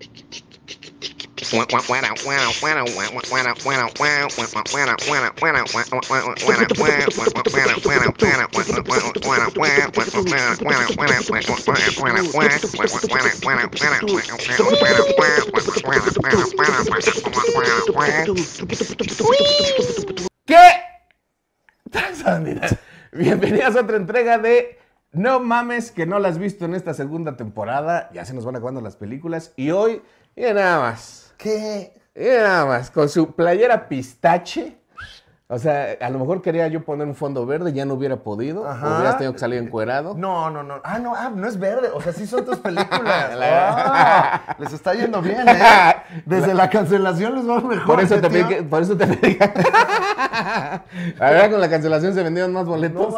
¿Qué? Bienvenidos a otra entrega de no mames que no las has visto en esta segunda temporada. Ya se nos van acabando las películas. Y hoy, y nada más. ¿Qué? Y nada más. Con su playera pistache. O sea, a lo mejor quería yo poner un fondo verde, ya no hubiera podido. Hubieras tenido que salir encuerado. No, no, no. Ah, no, ah, no es verde. O sea, sí son tus películas. Ah, les está yendo bien, ¿eh? Desde la, cancelación les va mejor. Por eso te pedí por eso te pedí A ver, con la cancelación se vendieron más boletos.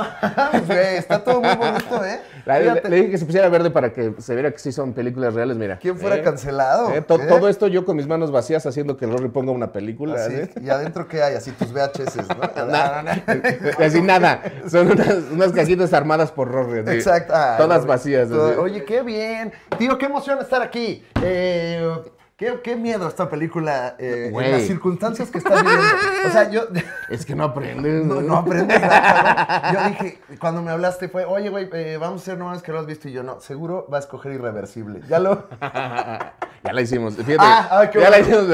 está todo muy bonito, ¿eh? le, dije que se pusiera verde para que se viera que sí son películas reales, mira. ¿Quién fuera ¿Eh? cancelado? ¿Eh? ¿Eh? todo esto yo con mis manos vacías haciendo que Rory ponga una película. ¿Y adentro qué hay? Así tus VHS. nada, nada. Son unas, unas armadas por Rory. Exacto. Ah, todas vacías. oye, qué bien. Tío, qué emoción estar aquí. Eh, Qué, miedo esta película eh, en las circunstancias que estás viviendo. O sea, yo. Es que no aprendes. No, no aprendes Yo dije, cuando me hablaste fue, oye, güey, eh, vamos a ser nomás que lo has visto. Y yo, no, seguro va a escoger irreversible. Ya lo. ya la hicimos. Fíjate. Ah, ah ya la hicimos.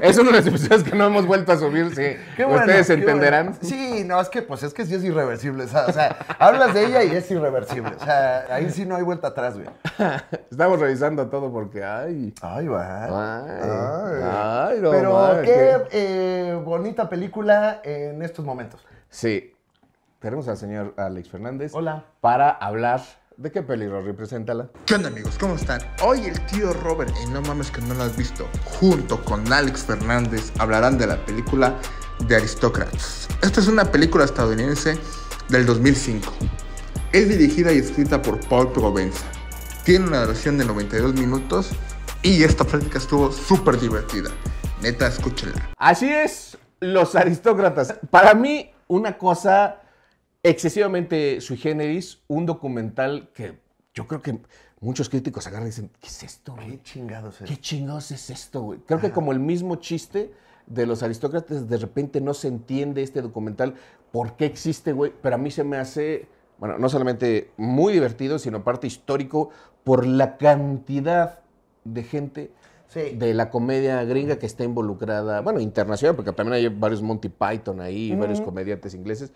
Es, una de las que no hemos vuelto a subir, sí. Ustedes entenderán. Sí, no, es que, pues es que sí es irreversible. O sea, hablas de ella y es irreversible. O sea, ahí sí no hay vuelta atrás, güey. Estamos revisando todo porque, ay. Ay, va. Ay, Pero qué eh, bonita película en estos momentos. Sí. Tenemos al señor Alex Fernández. Hola. Para hablar ¿De qué peligro. representa la. ¿Qué onda, amigos? ¿Cómo están? Hoy el tío Robert, y no mames que no lo has visto, junto con Alex Fernández, hablarán de la película de Aristócratas. Esta es una película estadounidense del 2005. Es dirigida y escrita por Paul Provenza. Tiene una duración de 92 minutos y esta práctica estuvo súper divertida. Neta, escúchela. Así es, los aristócratas. Para mí, una cosa excesivamente sui generis, un documental que yo creo que muchos críticos agarran y dicen, ¿qué es esto, güey? ¿Qué chingados es? ¿Qué chingados es esto, güey? Creo que como el mismo chiste de los aristócratas, de repente no se entiende este documental, por qué existe, güey, pero a mí se me hace, bueno, no solamente muy divertido, sino parte histórico por la cantidad de gente de la comedia gringa que está involucrada, bueno, internacional, porque también hay varios Monty Python ahí, varios comediantes ingleses.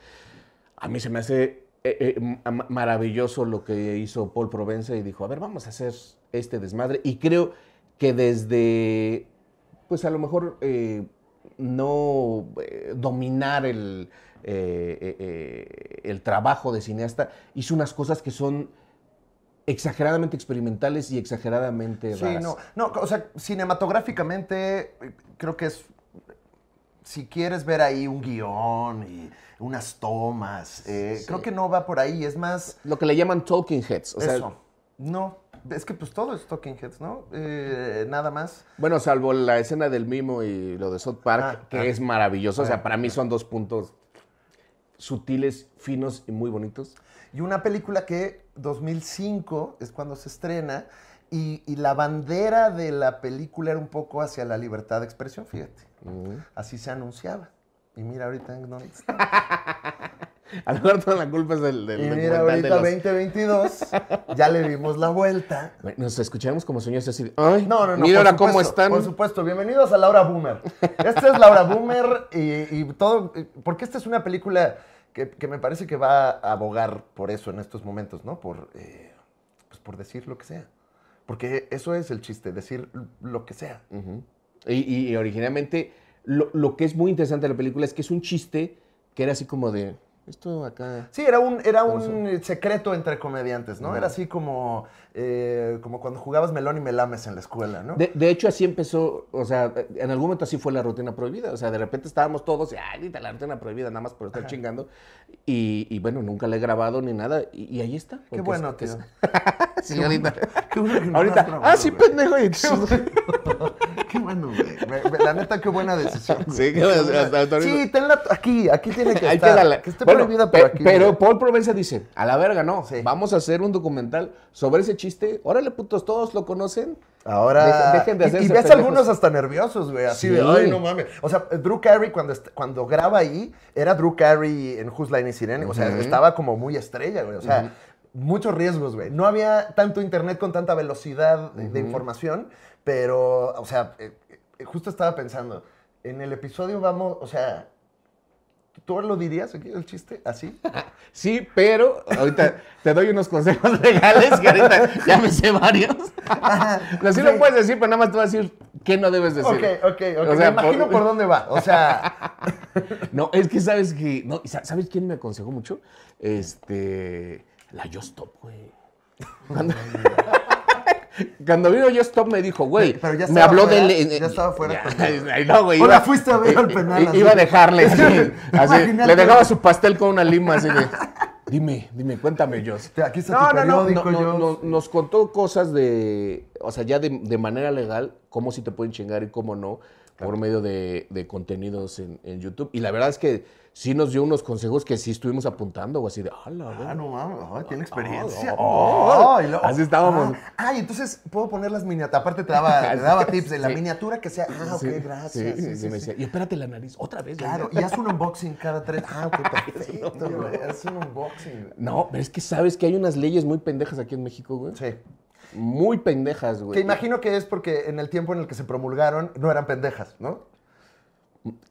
A mí se me hace eh, eh, maravilloso lo que hizo Paul Provenza y dijo, a ver, vamos a hacer este desmadre. Y creo que desde, pues a lo mejor eh, no dominar el, el trabajo de cineasta, hizo unas cosas que son exageradamente experimentales y exageradamente raras. Sí, no, no, o sea, cinematográficamente creo que es si quieres ver ahí un guión y unas tomas, eh, creo que no va por ahí, es más... Lo que le llaman talking heads. eso. no, es que pues todo es talking heads, ¿no? Eh, nada más. Bueno, salvo la escena del mimo y lo de South Park, ah, que ah. es maravilloso. o sea, ah. para mí son dos puntos sutiles, finos y muy bonitos. Y una película que 2005 es cuando se estrena y, la bandera de la película era un poco hacia la libertad de expresión, fíjate. Así se anunciaba. Y mira ahorita en está. la culpa es del... y mira, ahorita 2022, ya le dimos la vuelta. Nos escuchamos como sueños así. no, no, no. Mira ahora cómo están. Por supuesto, bienvenidos a Laura Boomer. Esta es Laura Boomer y, y todo... Eh, porque esta es una película que, me parece que va a abogar por eso en estos momentos, ¿no? Por, eh, pues, por decir lo que sea. Porque eso es el chiste, decir lo que sea. y, originalmente, lo, que es muy interesante de la película es que es un chiste que era así como de, esto acá. Sí, era un, era un secreto entre comediantes, ¿no? Era así como, eh, como cuando jugabas melón y melames en la escuela, ¿no? De, hecho, así empezó, o sea, en algún momento así fue la rutina prohibida. O sea, de repente estábamos todos, y ay, la rutina prohibida, nada más por estar chingando. Y, bueno, nunca la he grabado ni nada. Y, ahí está. Qué bueno, tío. Ahorita, ah, sí, pendejo. qué bueno, güey. La neta, qué buena decisión. Sí, hasta la sí, aquí, aquí tiene que estar pero, Paul Provenza dice, a la verga, no, vamos a hacer un documental sobre ese chiste. Órale, putos, todos lo conocen. Ahora, dejen de hacer Y, y ves algunos hasta nerviosos, güey, así de, ay, no mames. O sea, Drew Carey cuando, cuando graba ahí, era Drew Carey en Whose Line is Irene, o sea, estaba como muy estrella, güey, o sea... Muchos riesgos, güey. No había tanto internet con tanta velocidad de información, pero, o sea, eh, eh, justo estaba pensando, en el episodio vamos, o sea, ¿Tú lo dirías aquí el chiste? ¿Así? Sí, pero ahorita te doy unos consejos legales que ahorita ya me sé varios. Así lo puedes decir, pero nada más te voy a decir qué no debes decir. Ok, ok, ok. O sea, me imagino por... dónde va. O sea. No, es que sabes que. No, ¿Sabes quién me aconsejó mucho? Este. La Yo Stop, güey. Cuando vino yo stop me dijo, güey, me habló fuera, de... Eh, ya estaba fuera. Ya, no, güey. fuiste a ver al penal. Iba a dejarle, sí. le dejaba su pastel con una lima, así de... Dime, dime, cuéntame, Jos. Aquí está no, tu periódico, no, no, nos contó cosas de, o sea, ya de, de manera legal, cómo sí te pueden chingar y cómo no, por medio de, de contenidos en, en YouTube. Y la verdad es que sí nos dio unos consejos que sí estuvimos apuntando, o así de, hala ah, ah no mames, ah, tiene ah, experiencia. Oh, así estábamos. Ah, ah entonces puedo poner las miniaturas. Aparte te daba, daba tips de la miniatura que sea, ah, ok, gracias. me decía, y espérate la nariz, otra vez. Claro, y haz un unboxing cada tres. Ah, qué perfecto, güey. Haz un unboxing. No, pero es que sabes que hay unas leyes muy pendejas aquí en México, güey. Sí muy pendejas, güey. Que imagino que es porque en el tiempo en el que se promulgaron no eran pendejas, ¿no?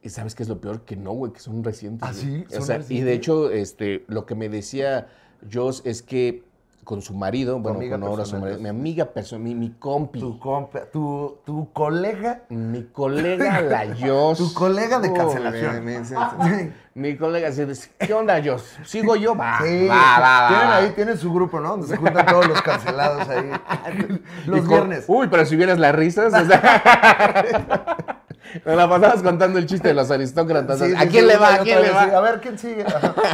¿Sabes qué es lo peor? Que no, güey, que son recientes. ¿Ah, y de hecho, este, lo que me decía Joss es que con su marido, bueno, con ahora su marido, mi amiga personal, mi, mi, compi. Tu, compa, tu, tu colega. Mi colega, la Joss. Tu colega de cancelación. mi colega, ¿qué onda, Joss? ¿Sigo yo? Va, sí. Tienen ahí, tienen su grupo, ¿no? Donde se juntan todos los cancelados ahí. los viernes. uy, pero si vieras las risas. Me la pasabas contando el chiste de los aristócratas. ¿A, quién le va? ¿A quién le va? a ver, ¿quién sigue?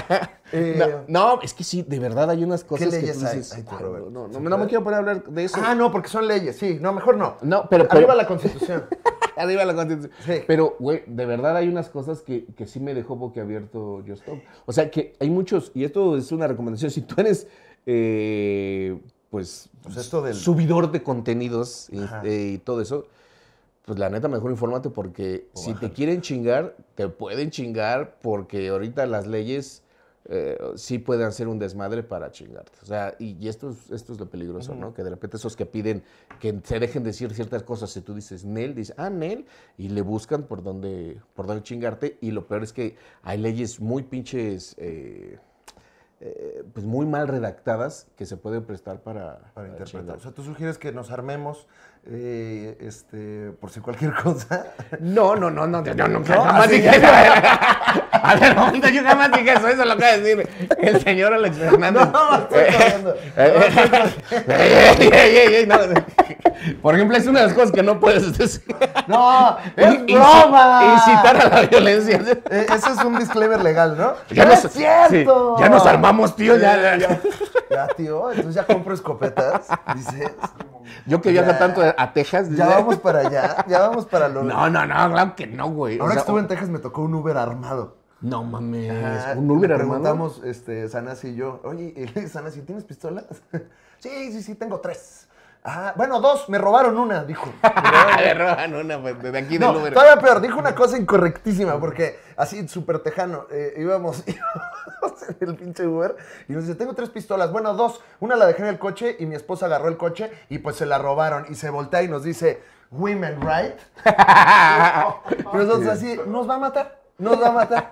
Eh, no, es que sí, de verdad hay unas cosas que tú dices, no, no, me quiero poner a hablar de eso. Ah, no, porque son leyes, sí. No, mejor no. No, pero... Arriba la Constitución. Arriba la Constitución. Pero, güey, de verdad hay unas cosas que, que sí me dejó boquiabierto Just Stop. O sea, que hay muchos... Y esto es una recomendación. Si tú eres... Eh, pues, pues, esto del... subidor de contenidos y eh, todo eso pues la neta mejor infórmate porque si te quieren chingar, te pueden chingar porque ahorita las leyes eh, sí pueden ser un desmadre para chingarte. O sea, y, esto, es, esto es lo peligroso, ¿no? Que de repente esos que piden que se dejen decir ciertas cosas, si tú dices Nel, dices, ah, Nel, y le buscan por dónde, por dónde chingarte. Y lo peor es que hay leyes muy pinches... Eh, eh, pues muy mal redactadas que se pueden prestar para, para, interpretar. O sea, tú sugieres que nos armemos eh, este, por si cualquier cosa. No, no, no, no, yo, nunca ¿No? jamás dije eso. A ver, yo jamás dije eso, eso lo acaba de decir el señor Alex Fernández. No, estoy Por ejemplo, es una de las cosas que no puedes decir. No, es broma. Incitar a la violencia. Eh, eso es un disclaimer legal, ¿no? Ya es cierto. ya nos armamos, tío, ya, ya, ya. tío, entonces ya compro escopetas, dices. Yo que viaja tanto a, Texas. Ya vamos para allá, ya vamos para lo. No, no, no, claro que no, güey. Ahora que estuve en Texas me tocó un Uber armado. No mames, un Uber armado. Preguntamos, este, Sanasi y yo, oye, Sanasi, ¿tienes pistolas? sí, sí, sí, tengo tres. Ah, bueno, dos, me robaron una, dijo. Me roban una, pues, de aquí no, del número. Todavía peor, dijo una cosa incorrectísima, porque así, súper tejano, eh, íbamos, en el pinche Uber y nos dice, tengo tres pistolas. Bueno, dos, una la dejé en el coche y mi esposa agarró el coche y pues se la robaron. Y se voltea y nos dice, women, right? Y nosotros así, nos va a matar, nos va a matar.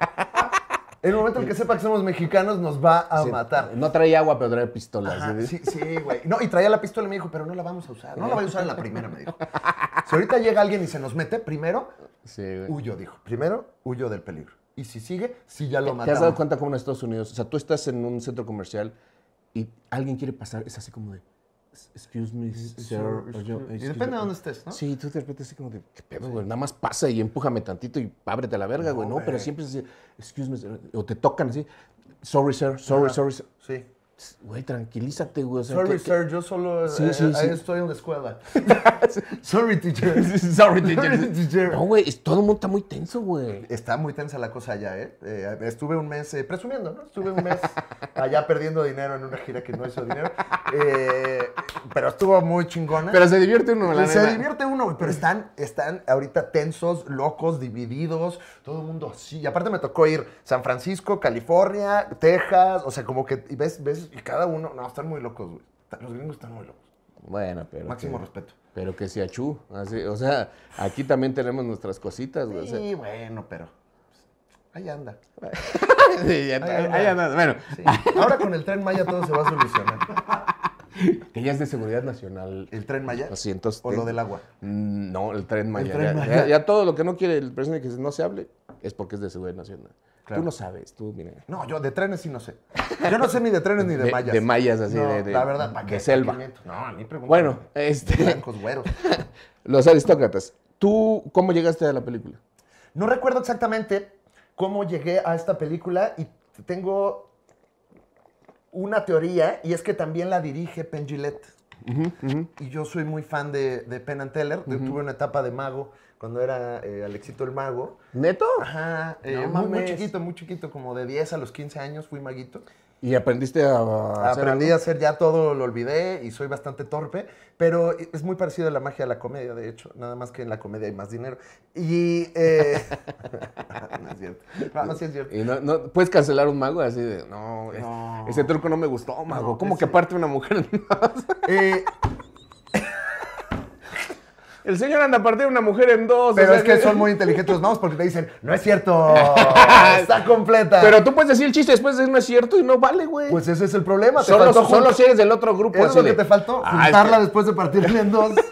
En el momento en que sepa que somos mexicanos, nos va a matar. No traía agua, pero traía pistolas. ¿sí? güey. No, y traía la pistola y me dijo, pero no la vamos a usar. No la voy a usar en la primera, me dijo. Si ahorita llega alguien y se nos mete, primero, huyo, dijo. Primero, huyo del peligro. Y si sigue, si ya lo matamos. ¿Te has dado cuenta cómo en Estados Unidos? O sea, tú estás en un centro comercial y alguien quiere pasar, es así como de excuse me, eh, sir. y depende de dónde estés, ¿no? Sí, tú te repente así como de, ¿qué pedo, güey? Nada más pasa y empújame tantito y ábrete la verga, güey, ¿no? Pero siempre es así, excuse me, sir. o te tocan así, sorry, sir, sorry, sorry, sir. Sí. Güey, tranquilízate, güey. Sorry, sir, yo solo eh, sí, estoy en la escuela. Sorry, teacher. Sorry, teacher. No, güey, todo el mundo está muy tenso, güey. Está muy tensa la cosa allá, ¿eh? eh estuve un mes eh, presumiendo, ¿no? Estuve un mes allá perdiendo dinero en una gira que no hizo dinero. pero estuvo muy chingona. Pero se divierte uno, la Se divierte uno, güey. pero están, están ahorita tensos, locos, divididos, todo el mundo así. Y aparte me tocó ir San Francisco, California, Texas, o sea, como que ves, ves y cada uno, no, están muy locos, güey. Los gringos están muy locos. Bueno, pero. Máximo respeto. Pero que sea chu. o sea, aquí también tenemos nuestras cositas, Sí, bueno, pero. Pues, ahí anda. sí, ahí, anda. Bueno. Ahora con el tren Maya todo se va a solucionar. Que ya es de seguridad nacional. ¿El tren Maya? entonces... ¿O lo del agua? Mm, no, el tren Maya. El tren ya, todo lo que no quiere el presidente que no se hable es porque es de seguridad nacional. Tú no sabes, tú, mira. No, yo de trenes sí no sé. Yo no sé ni de trenes ni de, mallas. De mallas así de, La verdad, ¿para qué? selva. No, a mí Bueno, este. Blancos güeros. Los aristócratas. ¿Tú cómo llegaste a la película? No recuerdo exactamente cómo llegué a esta película y tengo una teoría y es que también la dirige Penn Gillette. Y yo soy muy fan de, de Penn and Teller. Tuve una etapa de mago cuando era eh, Alexito el Mago. ¿Neto? Ajá, eh, muy, chiquito, muy chiquito, como de 10 a los 15 años fui maguito. ¿Y aprendiste a, Aprendí a hacer ya todo, lo olvidé y soy bastante torpe, pero es muy parecido a la magia de la comedia, de hecho, nada más que en la comedia hay más dinero. Y... Eh, no es cierto. No, es cierto. Y no, ¿Puedes cancelar un mago así de, no, ese truco no me gustó, mago? como que aparte una mujer? eh, el señor anda a partir una mujer en dos. Pero es que, son muy inteligentes los mamos porque te dicen, no es cierto, está completa. Pero tú puedes decir el chiste después de no es cierto y no vale, güey. Pues ese es el problema. solo, si eres del otro grupo. Eso es lo que te faltó, ah, juntarla este-". después de partir en dos.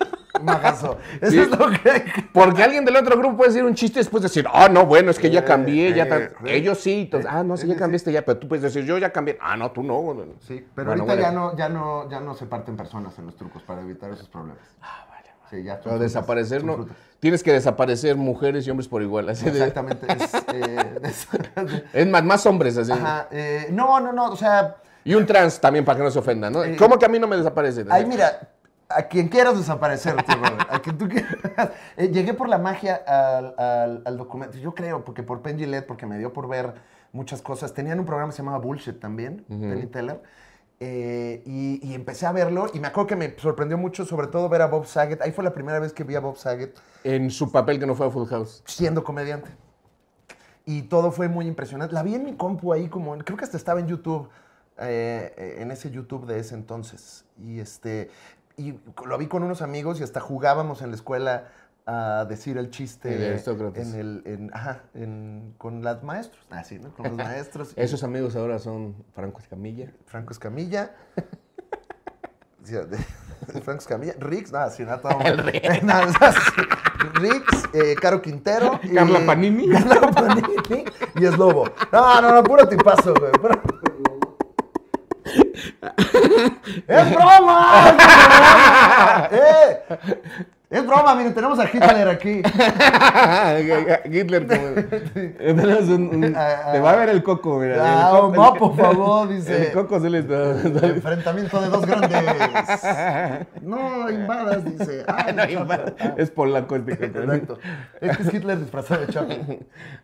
Magazo. Eso es lo que Porque alguien del otro grupo puede decir un chiste y después decir, ah, oh, no, bueno, es que ya eh, cambié, ya eh, ellos sí, entonces, eh, ah, no, sí, ya cambiaste ya, pero tú puedes decir, yo ya cambié, ah, no, tú no. Sí, pero ahorita ya no, ya no, ya no se parten personas en los trucos para evitar esos problemas. Ah, Sí, desaparecer no. Tienes que desaparecer mujeres y hombres por igual. Así Exactamente. Eh, es, más, más hombres así. Eh, no, no, no. O sea. Y un trans también para que no se ofenda, ¿no? Eh, ¿Cómo que a mí no me desaparecen? Ay, mira, a quien quieras desaparecer. a quien tú quieras. llegué por la magia al, documento. Yo creo, porque por Penn Led porque me dio por ver muchas cosas. Tenían un programa que se llamaba Bullshit también, eh, y, empecé a verlo y me acuerdo que me sorprendió mucho, sobre todo ver a Bob Saget. Ahí fue la primera vez que vi a Bob Saget. En su papel que no fue a Full House. Siendo comediante. Y todo fue muy impresionante. La vi en mi compu ahí como, creo que hasta estaba en YouTube, eh, eh, en ese YouTube de ese entonces. Y este, y lo vi con unos amigos y hasta jugábamos en la escuela a decir el chiste En el, en, ajá, en, con los maestros. Así, ah, ¿no? Con los maestros. Esos amigos ahora son Franco Escamilla. Franco Escamilla. sí, Franco Escamilla. Rix. Nada, así nada, todo. Rix, eh, Caro Quintero. Y, Carla Panini. Carla Panini y es Lobo. No, no, no, puro tipazo, güey. ¡Es broma! ¡Es broma! ¡Eh! Es broma, mire, tenemos a Hitler aquí. Hitler, como. te va a ver el coco, mira. Ah, el por favor, dice. El coco se le está. Enfrentamiento de dos grandes. no invadas, dice. Ay, ah, no invadas. Es polaco este cuestión. Exacto. Es es Hitler disfrazado de Chapo.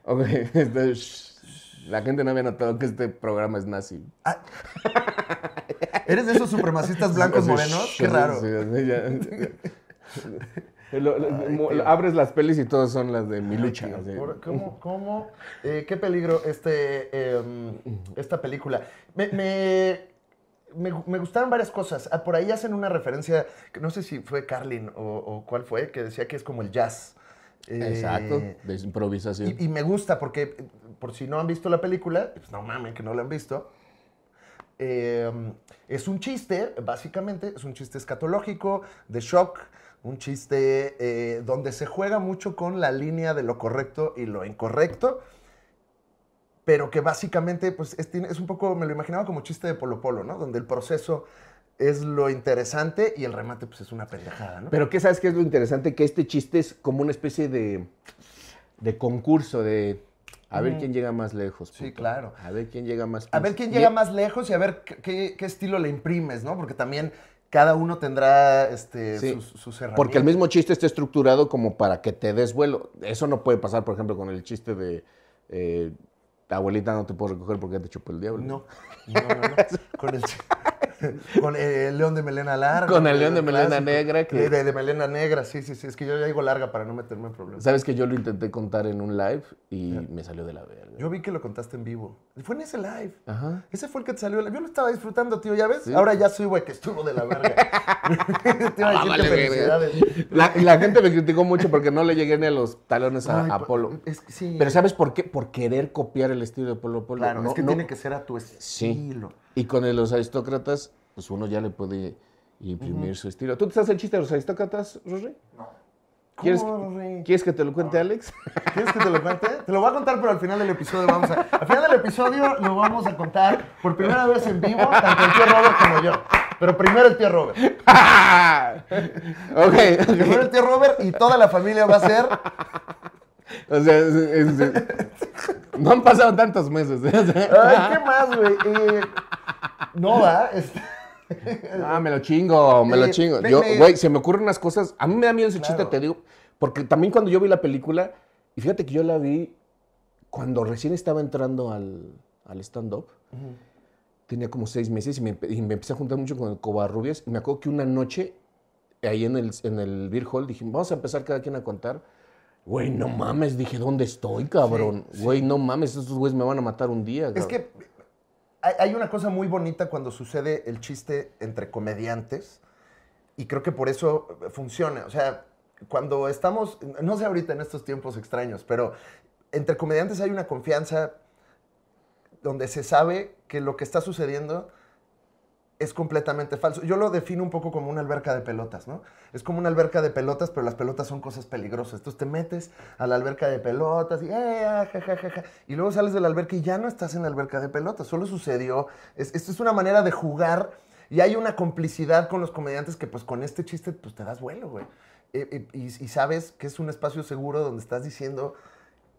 ok, este, La gente no había notado que este programa es nazi. Ah. ¿Eres de esos supremacistas blancos morenos? Qué raro. Sí, sí, abres las pelis y todas son las de mi lucha. ¿Cómo? cómo eh, ¿Qué peligro este, em, esta película? Me, me, me, gustaron varias cosas. Ah, por ahí hacen una referencia, no sé si fue Carlin o, cuál fue, que decía que es como el jazz. Exacto, eh, de improvisación. Y, me gusta porque, por si no han visto la película, pues no mames que no la han visto. Em, es un chiste, básicamente, es un chiste escatológico, de shock, un chiste eh, donde se juega mucho con la línea de lo correcto y lo incorrecto, pero que básicamente pues, es, un poco, me lo imaginaba como chiste de Polo Polo, ¿no? Donde el proceso es lo interesante y el remate pues es una pendejada, ¿no? Pero ¿qué sabes que es lo interesante? Que este chiste es como una especie de, concurso, de... A ver mm. quién llega más lejos. Sí, claro. A ver quién llega más. A ver quién llega más lejos y a ver qué, estilo le imprimes, ¿no? Porque también cada uno tendrá este, sus, herramientas. Porque el mismo chiste está estructurado como para que te des vuelo. Eso no puede pasar, por ejemplo, con el chiste de... Eh, abuelita no te puedo recoger porque te chupó el diablo. No, Con el, Con eh, el león de melena larga. Con el león de melena negra. Que... De, melena negra, sí, sí, sí. Es que yo ya digo larga para no meterme en problemas. Sabes que yo lo intenté contar en un live y me salió de la verga. Yo vi que lo contaste en vivo. Fue en ese live. Ajá. Ese fue el que te salió. Yo lo estaba disfrutando, tío, ¿ya ves? Ahora ya soy, güey, que estuvo de la verga. te iba a decir La, gente me criticó mucho porque no le llegué ni a los talones a, Polo. Pero ¿sabes por qué? Por querer copiar el estilo de Polo Polo. Claro, es que tiene que ser a tu estilo. Sí. Y con los aristócratas, pues uno ya le puede imprimir su estilo. ¿Tú te haces el chiste de los aristócratas, Rory? No. ¿Quieres, ¿Quieres que te lo cuente, ah. Alex? ¿Quieres que te lo cuente? Te lo voy a contar, pero al final del episodio vamos a. Al final del episodio lo vamos a contar por primera vez en vivo, tanto el tío Robert como yo. Pero primero el tío Robert. okay, ok. Primero el tío Robert y toda la familia va a ser. O sea, no han pasado tantos meses. ¿eh? Ay, ¿qué más, güey? Eh... No, va. Ah, me lo chingo, me lo chingo. güey, se me ocurren unas cosas. A mí me da miedo ese chiste, te digo. Porque también cuando yo vi la película, y fíjate que yo la vi cuando recién estaba entrando al, stand-up. Tenía como seis meses y me, empecé a juntar mucho con el Covarrubias. Y me acuerdo que una noche, ahí en el, en el Beer Hall, dije, vamos a empezar cada quien a contar. Güey, no mames, dije, ¿dónde estoy, cabrón? Güey, no mames, estos güeyes me van a matar un día. Cabrón. Es que hay una cosa muy bonita cuando sucede el chiste entre comediantes y creo que por eso funciona. O sea, cuando estamos, no sé ahorita en estos tiempos extraños, pero entre comediantes hay una confianza donde se sabe que lo que está sucediendo es completamente falso. Yo lo defino un poco como una alberca de pelotas, ¿no? Es como una alberca de pelotas, pero las pelotas son cosas peligrosas. Entonces te metes a la alberca de pelotas y, eh, ah, ja, ja, ja, y luego sales de la alberca y ya no estás en la alberca de pelotas. Solo sucedió. esto es una manera de jugar y hay una complicidad con los comediantes que pues con este chiste pues, te das vuelo, güey. Eh, eh, y sabes que es un espacio seguro donde estás diciendo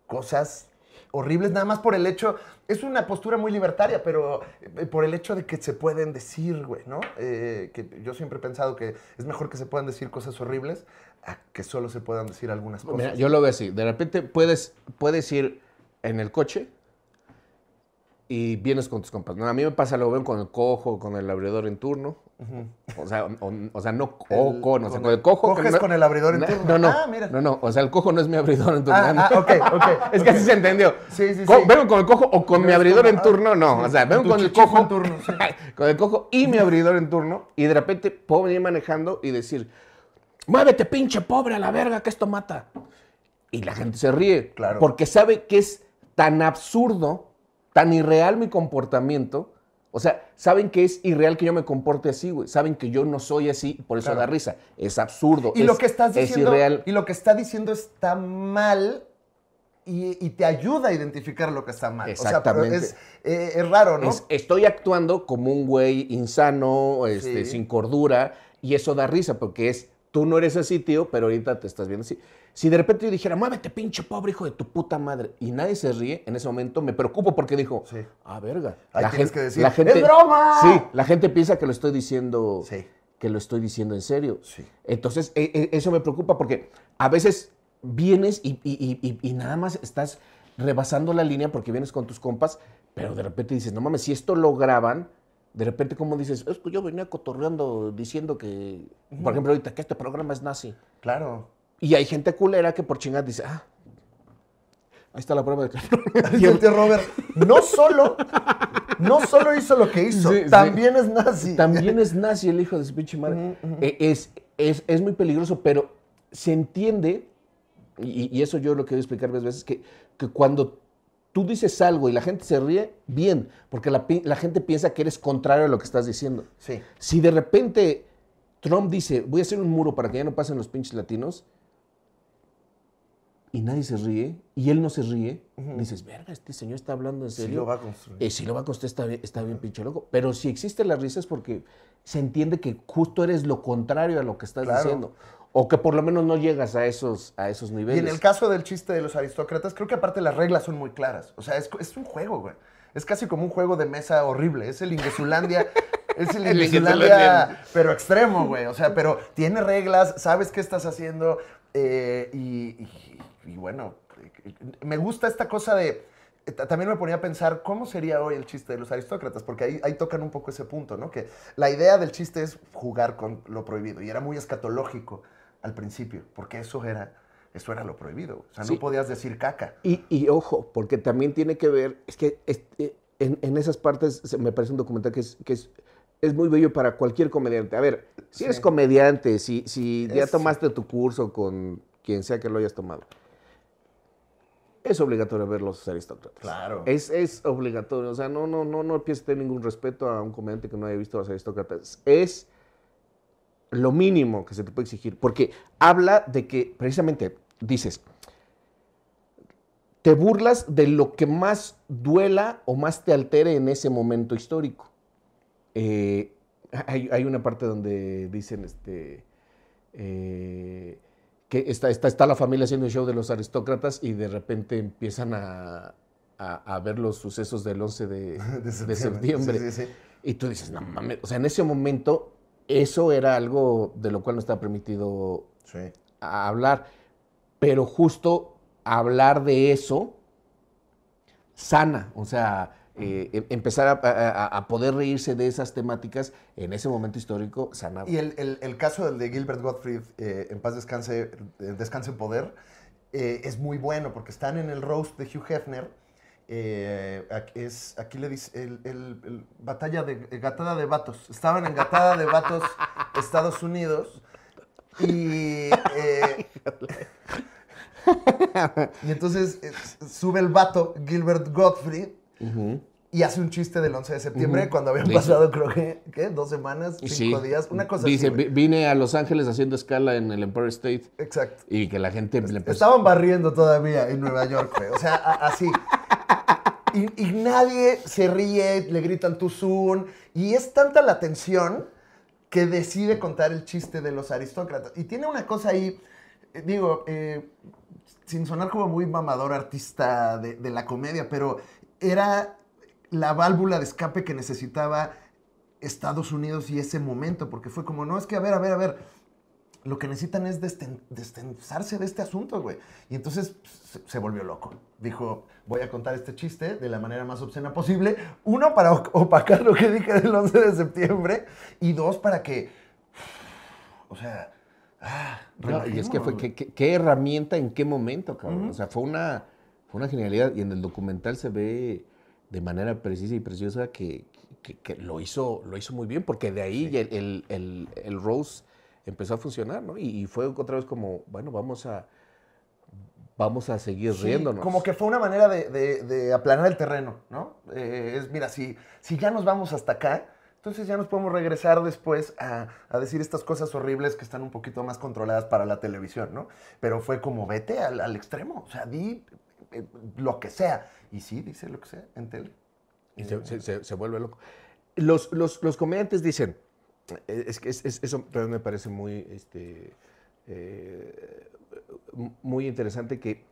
cosas horribles, nada más por el hecho, es una postura muy libertaria, pero eh, por el hecho de que se pueden decir, güey, ¿no? Eh, que yo siempre he pensado que es mejor que se puedan decir cosas horribles a que solo se puedan decir algunas cosas. Mira, yo lo veo así, de repente puedes, puedes ir en el coche y vienes con tus compas. a mí me pasa, lo ven con el cojo, con el abridor en turno o sea, o, o, sea, no con el cojo. Coges con el abridor en turno. No, ah, no, no, o sea, el cojo no es mi abridor en turno. Ah, ah, okay, ok, ok. es que así se entendió. Sí, sí, sí. Vengo con el cojo o con mi abridor en ah, turno, no. o sea, vengo con el cojo. En turno, con el cojo y mi abridor en turno, y de repente puedo venir manejando y decir, muévete, pinche pobre, a la verga, que esto mata. Y la gente se ríe. Claro. Porque sabe que es tan absurdo, tan irreal mi comportamiento o sea, saben que es irreal que yo me comporte así, güey. Saben que yo no soy así, por eso da risa. Es absurdo. Y lo que estás diciendo, irreal. Y lo que está diciendo está mal y, te ayuda a identificar lo que está mal. Exactamente. O sea, eh, es, raro, ¿no? estoy actuando como un güey insano, este, sin cordura, y eso da risa porque es tú no eres así, tío, pero ahorita te estás viendo así. Si de repente yo dijera, muévete, pinche pobre hijo de tu puta madre, y nadie se ríe, en ese momento me preocupo porque dijo, ah, verga. la gente, que decir, ¡es broma! Sí, la gente piensa que lo estoy diciendo, que lo estoy diciendo en serio. Entonces, e, e, eso me preocupa porque a veces vienes y, y nada más estás rebasando la línea porque vienes con tus compas, pero de repente dices, no mames, si esto lo graban, de repente como dices, es yo venía cotorreando diciendo que, por ejemplo, ahorita que este programa es nazi. Claro. Y hay gente culera que por chingada dice, ah, ahí está la prueba de que... tío Robert, no solo, no solo hizo lo que hizo, también es nazi. También es nazi el hijo de su pinche madre. E, es, es, muy peligroso, pero se entiende, y, eso yo lo quiero explicar varias veces, que, que cuando tú dices algo y la gente se ríe, bien, porque la, gente piensa que eres contrario a lo que estás diciendo. Si de repente Trump dice, voy a hacer un muro para que ya no pasen los pinches latinos, y nadie se ríe, y él no se ríe, dices, verga, este señor está hablando en serio. Eh, sí lo va a construir. si lo va a construir, está bien, está pinche loco. Pero si existe la risa es porque se entiende que justo eres lo contrario a lo que estás diciendo. O que por lo menos no llegas a esos, a esos niveles. Y en el caso del chiste de los aristócratas, creo que aparte las reglas son muy claras. O sea, es, un juego, güey. Es casi como un juego de mesa horrible. Es el Ingesulandia. es el, pero extremo, güey. O sea, pero tiene reglas, sabes qué estás haciendo. Eh, y, bueno, eh, me gusta esta cosa de eh, también me ponía a pensar cómo sería hoy el chiste de los aristócratas, porque ahí, ahí, tocan un poco ese punto, ¿no? Que la idea del chiste es jugar con lo prohibido y era muy escatológico al principio, porque eso era, eso era lo prohibido. O sea, no podías decir caca. Y, ojo, porque también tiene que ver, es que eh, en, esas partes me parece un documental que es, es, muy bello para cualquier comediante. A ver, si eres comediante, si, ya tomaste tu curso con quien sea que lo hayas tomado, es obligatorio ver los aristócratas. Claro. Es, obligatorio. O sea, no, no, no, no empieces a tener ningún respeto a un comediante que no haya visto los aristócratas. Es lo mínimo que se te puede exigir, porque habla de que precisamente dices, te burlas de lo que más duela o más te altere en ese momento histórico. Eh, hay, una parte donde dicen este, eh, que está, la familia haciendo el show de los aristócratas y de repente empiezan a, ver los sucesos del 11 de, septiembre. Y tú dices, no mames, o sea, en ese momento eso era algo de lo cual no está permitido hablar. Pero justo hablar de eso sana, o sea, eh, em, empezar a, poder reírse de esas temáticas en ese momento histórico sana. Y el, caso del de Gilbert Gottfried, eh, en paz descanse, eh, descanse en poder, es muy bueno porque están en el roast de Hugh Hefner eh, es, aquí le dice, el, batalla de, gatada de vatos. Estaban en gatada de vatos, Estados Unidos. Y, eh, y entonces eh, sube el vato, Gilbert godfrey y hace un chiste del 11 de septiembre, cuando habían pasado, creo que, Dos semanas, cinco días, una cosa Dice, vine a Los Ángeles haciendo escala en el Empire State. Exacto. Y que la gente... Estaban barriendo todavía en Nueva York, O sea, así y, nadie se ríe, le gritan tu Zoom. Y es tanta la tensión que decide contar el chiste de los aristócratas. Y tiene una cosa ahí, eh, digo, eh, sin sonar como muy mamador artista de la comedia, pero era la válvula de escape que necesitaba Estados Unidos y ese momento, porque fue como, no, es que a ver, a ver, a ver lo que necesitan es destensarse de este asunto, güey. Y entonces se, volvió loco. Dijo, voy a contar este chiste de la manera más obscena posible. Uno, para opacar lo que dije del 11 de septiembre. Y dos, para que... O sea... Ah, y es que fue, ¿qué, herramienta, en qué momento, cabrón? O sea, fue una, una genialidad. Y en el documental se ve de manera precisa y preciosa que, lo, hizo, lo hizo muy bien, porque de ahí el, el, el Rose empezó a funcionar, ¿no? Y, fue otra vez como, bueno, vamos a, vamos a seguir sí, riéndonos. Como que fue una manera de, aplanar el terreno, ¿no? Eh, es, mira, si, si ya nos vamos hasta acá, entonces ya nos podemos regresar después a, decir estas cosas horribles que están un poquito más controladas para la televisión, ¿no? Pero fue como, vete al, extremo, o sea, di eh, lo que sea. Y sí, dice lo que sea en tele. Y se, vuelve loco. Los, los, los comediantes dicen, eh, es que es, eso me parece muy, este, eh, muy interesante que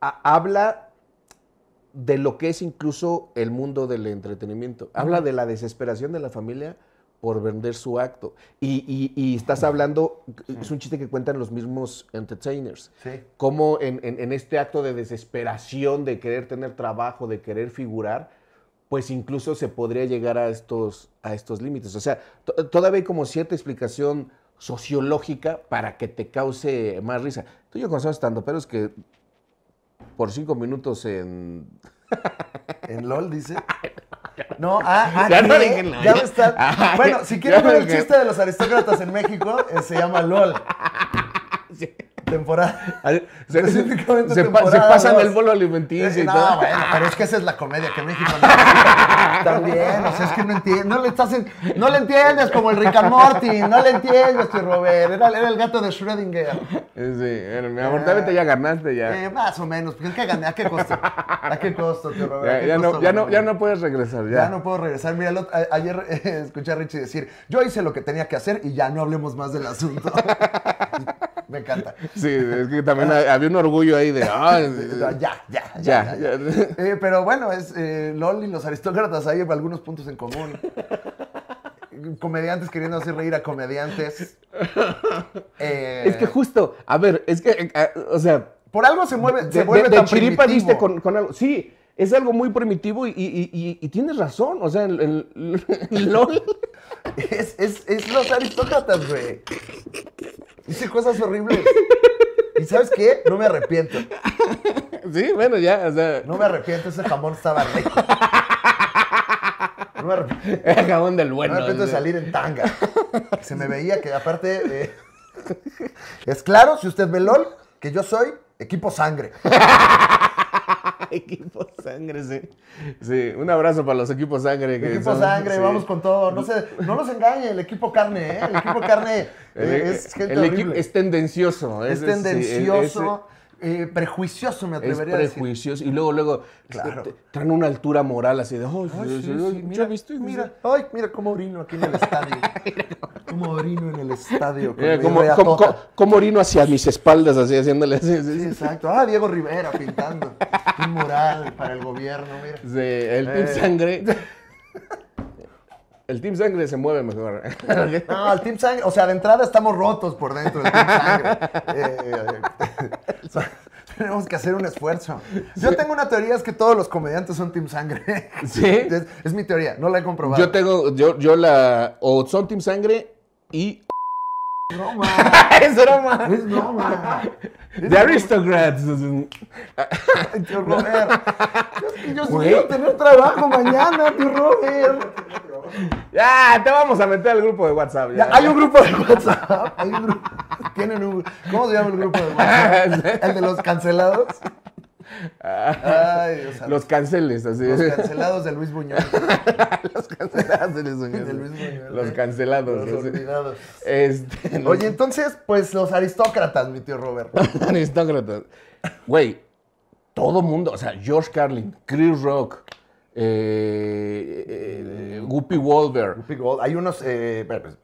habla de lo que es incluso el mundo del entretenimiento. Habla de la desesperación de la familia por vender su acto. Y, estás hablando, es un chiste que cuentan los mismos entertainers, sí. cómo en este acto de desesperación, de querer tener trabajo, de querer figurar, pues incluso se podría llegar a estos, a estos límites. O sea, todavía hay como cierta explicación sociológica para que te cause más risa. Tú y yo conocemos tanto pero es que por cinco minutos en... ¿En LOL, dice? No, ah, ah ya, está... Ah, bueno, si quieres ver el chiste de los aristócratas en México, eh, se llama LOL. temporada. Se, específicamente se, se pasan el bolo alimenticio y eh, no, todo. Bueno, pero es que esa es la comedia que México no También, o sea, es que no entiendes. No le, estás no le entiendes como el Rick and Morty. No le entiendes, tío Robert. Era, era el gato de Schrödinger. Eh, sí, mi amor, eh, ya ganaste ya. Eh, más o menos, porque es que gané. ¿A qué costo? ¿A qué costo, tío Robert? Ya, no, ya no, ya, no, puedes regresar. Ya, ya no puedo regresar. Mira, ayer escuché a Richie decir, yo hice lo que tenía que hacer y ya no hablemos más del asunto. Me encanta. Sí, es que también había un orgullo ahí de. ya, ya, ya. Eh, pero bueno, es eh, LOL y los aristócratas hay algunos puntos en común. Comediantes queriendo hacer reír a comediantes. Eh, es que justo, a ver, es que, o sea. Por algo se mueve, se mueve tan con, algo. Sí, es algo muy primitivo y, tienes razón. O sea, LOL. es, es los aristócratas, güey. Hice cosas horribles. ¿Y sabes qué? No me arrepiento. Sí, bueno, ya, o sea. No me arrepiento, ese jamón estaba rico. No me arrepiento. El jamón del bueno. No me arrepiento de salir en tanga. Se me veía que, aparte. Eh, es claro, si usted ve LOL, que yo soy equipo sangre. equipo sangre, sí. Sí, un abrazo para los equipos sangre. Que equipo sangre, vamos con todo. No, nos engañe, el equipo carne, ¿eh? El equipo carne es gente el Equipo es tendencioso. Es, es tendencioso eh, prejuicioso, me atrevería a decir. Es prejuicioso. Y luego, luego, este, claro. traen una altura moral así de, ay, mira, visto, mira, ay, mira cómo orino aquí en el estadio. cómo orino en el estadio. Mira, cómo, cómo, orino hacia mis espaldas, así, haciéndole así. Sí, exacto. Ah, Diego Rivera pintando. Un moral para el gobierno, mira. Sí, el eh. Sangre. El Team Sangre se mueve mejor. no, el Team Sangre, o sea, de entrada estamos rotos por dentro del Team Sangre. Eh, eh, eh, tenemos que hacer un esfuerzo. Yo tengo una teoría, es que todos los comediantes son Team Sangre. Sí. Es, mi teoría, no la he comprobado. Yo tengo, yo, yo la, o son Team Sangre y... Es broma. es broma. Es broma. The aristocrats. tío Robert. Yo, yo, tener trabajo mañana, tu Robert. Ya, te vamos a meter al grupo de WhatsApp. Ya. hay un grupo de WhatsApp. Hay un grupo, tienen un, ¿Cómo se llama el grupo de WhatsApp? ¿El de los cancelados? Ay, los canceles, así. Los cancelados de Luis Buñuel. los cancelados de Luis Buñuel. los eh. cancelados. Este, Oye, entonces, pues los aristócratas, mi tío Robert. aristócratas. Güey, todo mundo, o sea, George Carlin, Chris Rock, eh, Guppy eh, eh, Wolver. Hay unos, eh, pues,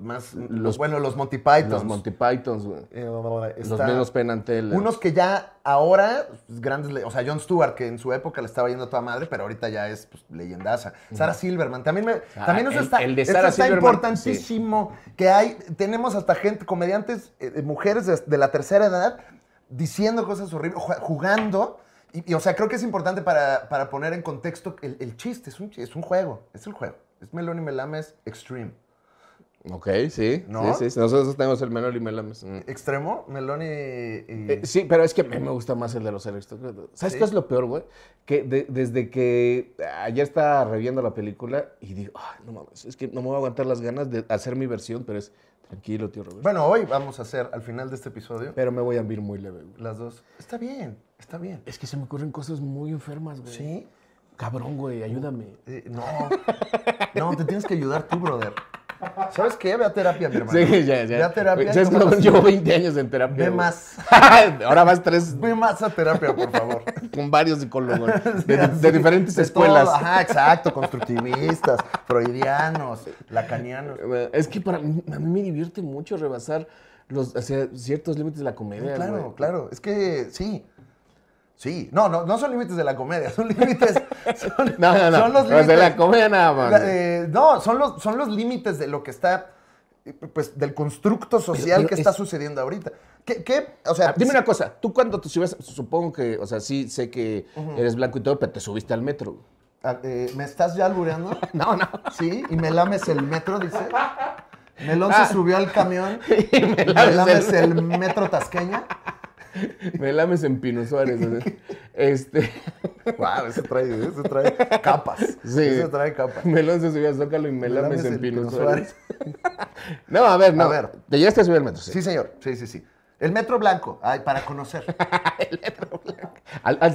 más, los, bueno, los Monty Pythons. Los Monty Pythons, los menos penanteles Unos que ya ahora, pues, grandes, o sea, John Stewart, que en su época le estaba yendo a toda madre, pero ahorita ya es pues, leyendaza. Silverman, también me, ah, también está, está importantísimo, que hay, tenemos hasta gente, comediantes, mujeres de, la tercera edad, diciendo cosas horribles, jugando y, o sea, creo que es importante para, para poner en contexto el, el chiste. Es un, es un juego. Es el juego. Es Meloni y Melames Extreme. Ok, sí. ¿No? Sí, sí. Nosotros tenemos el Meloni y melames. Mm. ¿Extremo? Meloni y. Eh, sí, pero es que a mí me gusta más el de los aristócratas. ¿Sabes ¿Sí? qué es lo peor, güey? Que desde que ayer estaba reviendo la película y digo, Ay, ah, no mames, es que no me voy a aguantar las ganas de hacer mi versión, pero es tranquilo, tío Bueno, hoy vamos a hacer, al final de este episodio. Pero me voy a ir muy leve, güey. Las dos. Está bien. Está bien. Es que se me ocurren cosas muy enfermas, güey. Sí. Cabrón, güey, ayúdame. Eh, no. No, te tienes que ayudar tú, brother. ¿Sabes qué? Ve a terapia, mi hermano. Sí, ya, ya. Ve a terapia. ¿Sabes Llevo 20 años en terapia. Ve más. Ahora vas tres. Ve más a terapia, por favor. Con varios psicólogos. de, diferentes escuelas. Ajá, exacto. Constructivistas, freudianos, lacanianos. Es que para mí, a mí me divierte mucho rebasar los, hacia ciertos límites de la comedia. claro, claro. Es que sí. Sí, no, no, son límites de la comedia, son límites. Son, no, no, no. Son los límites. de la comedia nada más. Eh, no, son los, límites de lo que está. Pues del constructo social que está sucediendo ahorita. ¿Qué, O sea. Ah, dime una cosa. Tú cuando te subes, supongo que, o sea, sí sé que eres blanco y todo, pero te subiste al metro. Ah, eh, ¿Me estás ya albureando? no, no. Sí, y me lames el metro, dice. Melón se ah. subió al camión. y me lames, el... el metro tasqueña. Me lames en Pino Suárez. Este. Wow, eso trae, eso trae capas. Sí. Eso trae capas. Melón se subió a Zócalo y me, lames, en, Pino, Suárez. No, a ver, no. A ver. Te llegaste a subir al metro. Sí. sí, señor. Sí, sí, sí. El metro blanco, ay, para conocer. el metro blanco.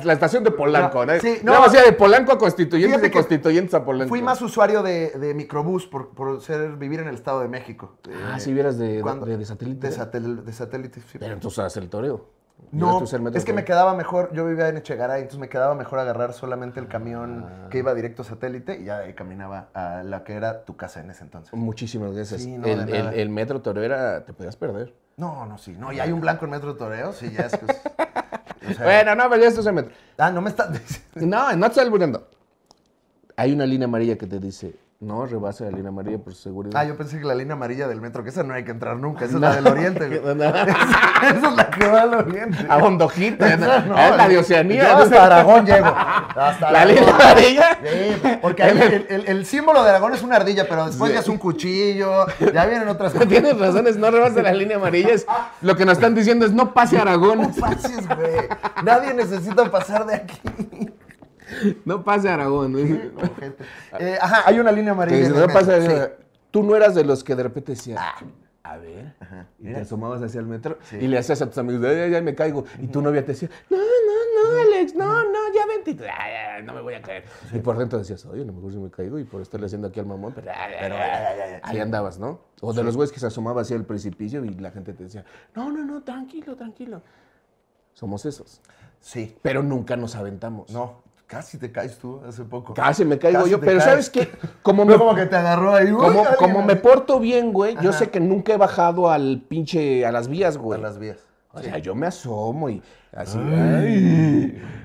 la estación de Polanco, ¿no? ¿no? Sí, no. de Polanco a Constituyentes, de Constituyentes a Polanco. Fui más usuario de, microbús por, ser, vivir en el Estado de México. Ah, si vieras de, de, de satélite. De, de satélite, Pero entonces haces el toreo. No, es que me quedaba mejor, yo vivía en Echegaray, entonces me quedaba mejor agarrar solamente el camión ah. que iba directo satélite y ya caminaba a la que era tu casa en ese entonces. Muchísimas veces. el, el, el, metro torero te podías perder. No, no, sí, no, y hay un blanco en metro toreo, sí, ya es bueno, no, pero pues esto es el metro. Ah, no me estás... no, no te estás burlando. Hay una línea amarilla que te dice, no, rebase la línea amarilla por seguridad. Ah, yo pensé que la línea amarilla del metro, que esa no hay que entrar nunca, esa es la del oriente. Esa, es la que va al oriente. A Bondojita, ah, la de Oceanía. hasta Aragón llego. ¿La línea amarilla? Sí, porque el, símbolo de Aragón es una ardilla, pero después ya es un cuchillo, ya vienen otras cosas. Tienes razones, no rebase la línea amarilla. lo que nos están diciendo es no pase Aragón. No pases, güey. Nadie necesita pasar de aquí. No pase Aragón. Eh, ajá, hay una línea amarilla. no Tú no eras de los que de repente decías ah. a ver, y te asomabas hacia el metro y le hacías a tus amigos, ya, ya me caigo. Y tu novia te decía, no, no, no, Alex, no, no, ya vente. no me voy a caer. Y por dentro decías, oye, no lo mejor si me caigo y por estarle haciendo aquí al mamón, pero ahí andabas, ¿no? O de los güeyes que se asomaba hacia el precipicio y la gente te decía, no, no, no, tranquilo, tranquilo. Somos esos. Sí. Pero nunca nos aventamos. No, Casi te caes tú hace poco. Casi me caigo yo, pero ¿sabes qué? Como me, como que te agarró ahí. Como, como me porto bien, güey, yo sé que nunca he bajado al pinche, a las vías, güey. A las vías. O sea, yo me asomo y así.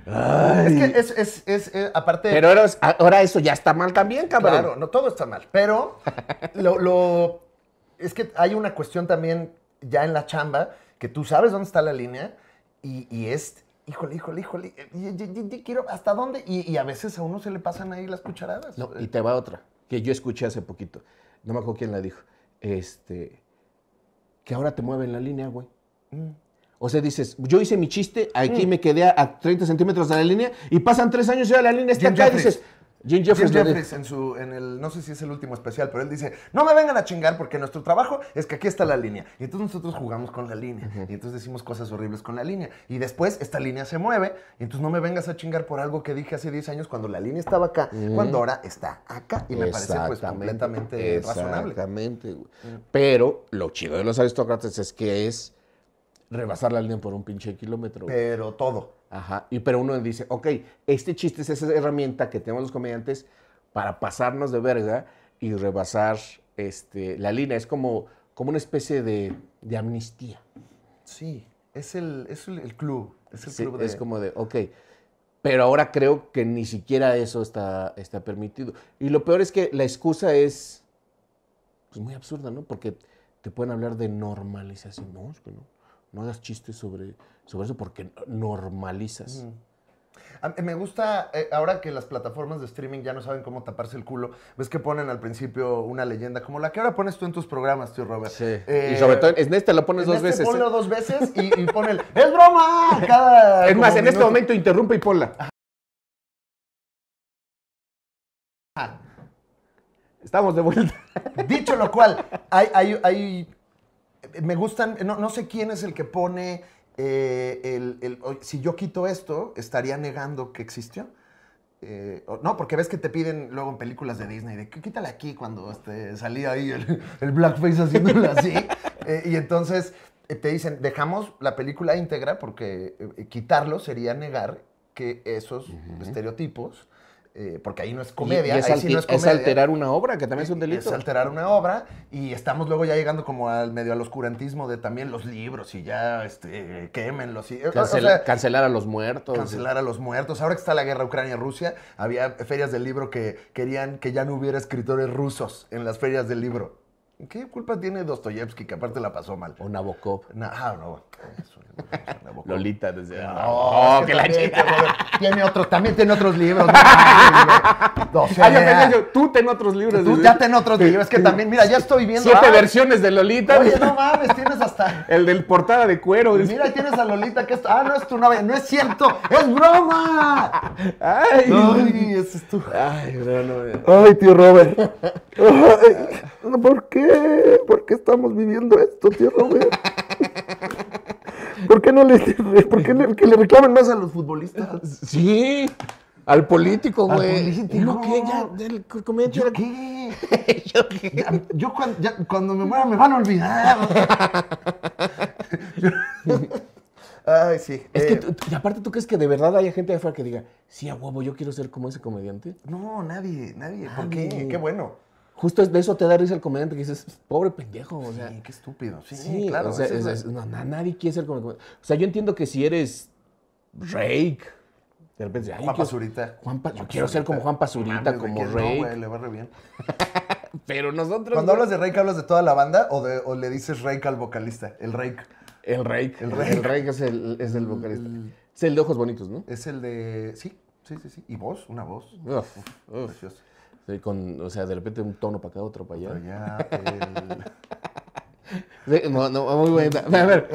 Ay, Es que es, eh, aparte. Pero ahora, eso ya está mal también, cabrón. Claro, no todo está mal. Pero lo, es que hay una cuestión también ya en la chamba que tú sabes dónde está la línea y, y es híjole, híjole, híjole, eh, quiero, ¿hasta dónde? Y, a veces a uno se le pasan ahí las cucharadas. y eh. te va otra, que yo escuché hace poquito, no me acuerdo quién la dijo, este, que ahora te mueven la línea, güey. Mm. O sea, dices, yo hice mi chiste, aquí mm. me quedé a, 30 centímetros de la línea, y pasan tres años y ya la línea está acá, y dices, Jim Jeffries, en, su, en el, no sé si es el último especial, pero él dice, no me vengan a chingar porque nuestro trabajo es que aquí está la línea. Y entonces nosotros jugamos con la línea. Y entonces decimos cosas horribles con la línea. Y después esta línea se mueve. Y entonces no me vengas a chingar por algo que dije hace 10 años cuando la línea estaba acá, cuando ahora está acá. Y me parece pues completamente razonable. Exactamente. Pero lo chido de los aristócratas es que es rebasar la línea por un pinche kilómetro. Pero todo. Ajá. Y, pero uno dice, ok, este chiste es esa herramienta que tenemos los comediantes para pasarnos de verga y rebasar este, la línea. Es como, como una especie de, amnistía. Sí, es el, club. Es, es como de, ok, pero ahora creo que ni siquiera eso está, está permitido. Y lo peor es que la excusa es pues, muy absurda, ¿no? Porque te pueden hablar de normalización. No, es que no. No hagas chistes sobre sobre eso porque normalizas. Me gusta, eh, ahora que las plataformas de streaming ya no saben cómo taparse el culo, ves que ponen al principio una leyenda como la que ahora pones tú en tus programas, tío Robert. Sí. Eh, y sobre todo en este lo pones dos este veces. Ponlo ¿eh? dos veces y, pone el ¡Es broma! es más, en este momento interrumpe y ponla. Estamos de vuelta. Dicho lo cual, hay, hay, hay me gustan, no, no sé quién es el que pone eh, si yo quito esto, estaría negando que existió. Eh, no, porque ves que te piden luego en películas de Disney de quítale aquí cuando este, salía ahí el, blackface haciéndolo así. Eh, y entonces te dicen, dejamos la película íntegra porque quitarlo sería negar que esos estereotipos eh, porque ahí no es comedia. es, alterar una obra, que también es un eh, delito. Es alterar una obra y estamos luego ya llegando como al medio al oscurantismo de también los libros y ya este, quémenlos. Y, cancelar a los muertos. Cancelar eh. a los muertos. Ahora que está la guerra Ucrania-Rusia, había ferias del libro que querían que ya no hubiera escritores rusos en las ferias del libro. ¿Qué culpa tiene Dostoyevsky, que aparte la pasó mal? O Nabokov. Ah, no, no. Lolita, desde. No, que, la chica. Tiene otros, también tiene otros libros. tú ten otros libros. Tú ya ten otros libros. Es que también, mira, ya estoy viendo. Siete versiones de Lolita. Oye, no mames, tienes hasta. El del portada de cuero. Mira, tienes a Lolita que es. Ah, no es tu novia. No es cierto. ¡Es broma! Ay, Ay ese es tu. Ay, no, Ay, tío Robert. ¿Por qué? ¿Por qué estamos viviendo esto, tío Robert? ¿Por qué no le, por qué le, que reclamen más a los futbolistas? Sí, al político, güey. No, qué? Ya, del ¿Yo qué? ¿Yo cuando, me muera me van a olvidar. Ay, sí. Es que, eh. aparte, ¿tú crees que de verdad haya gente de afuera que diga, sí, a huevo, yo quiero ser como ese comediante? No, nadie. nadie. ¿Por qué? Qué bueno justo de eso te da risa el comediante que dices, pobre pendejo, o sea. Sí, qué estúpido. Sí, claro. nadie quiere ser como el comediante. O sea, yo entiendo que si eres Rake, de repente, Juan Pazurita. yo quiero ser como Juan Pazurita, como Rake. No, le va re bien. Pero nosotros. Cuando hablas de Rake, ¿hablas de toda la banda o, de, o le dices Rake al vocalista? El Rake. El Rake. El Rake, es, el, es vocalista. Mm. Es el de ojos bonitos, ¿no? Es el de. Sí, sí, sí, sí. Y voz, una voz. Uf, con, o sea, de repente un tono para acá, otro para allá. Para allá muy A ver,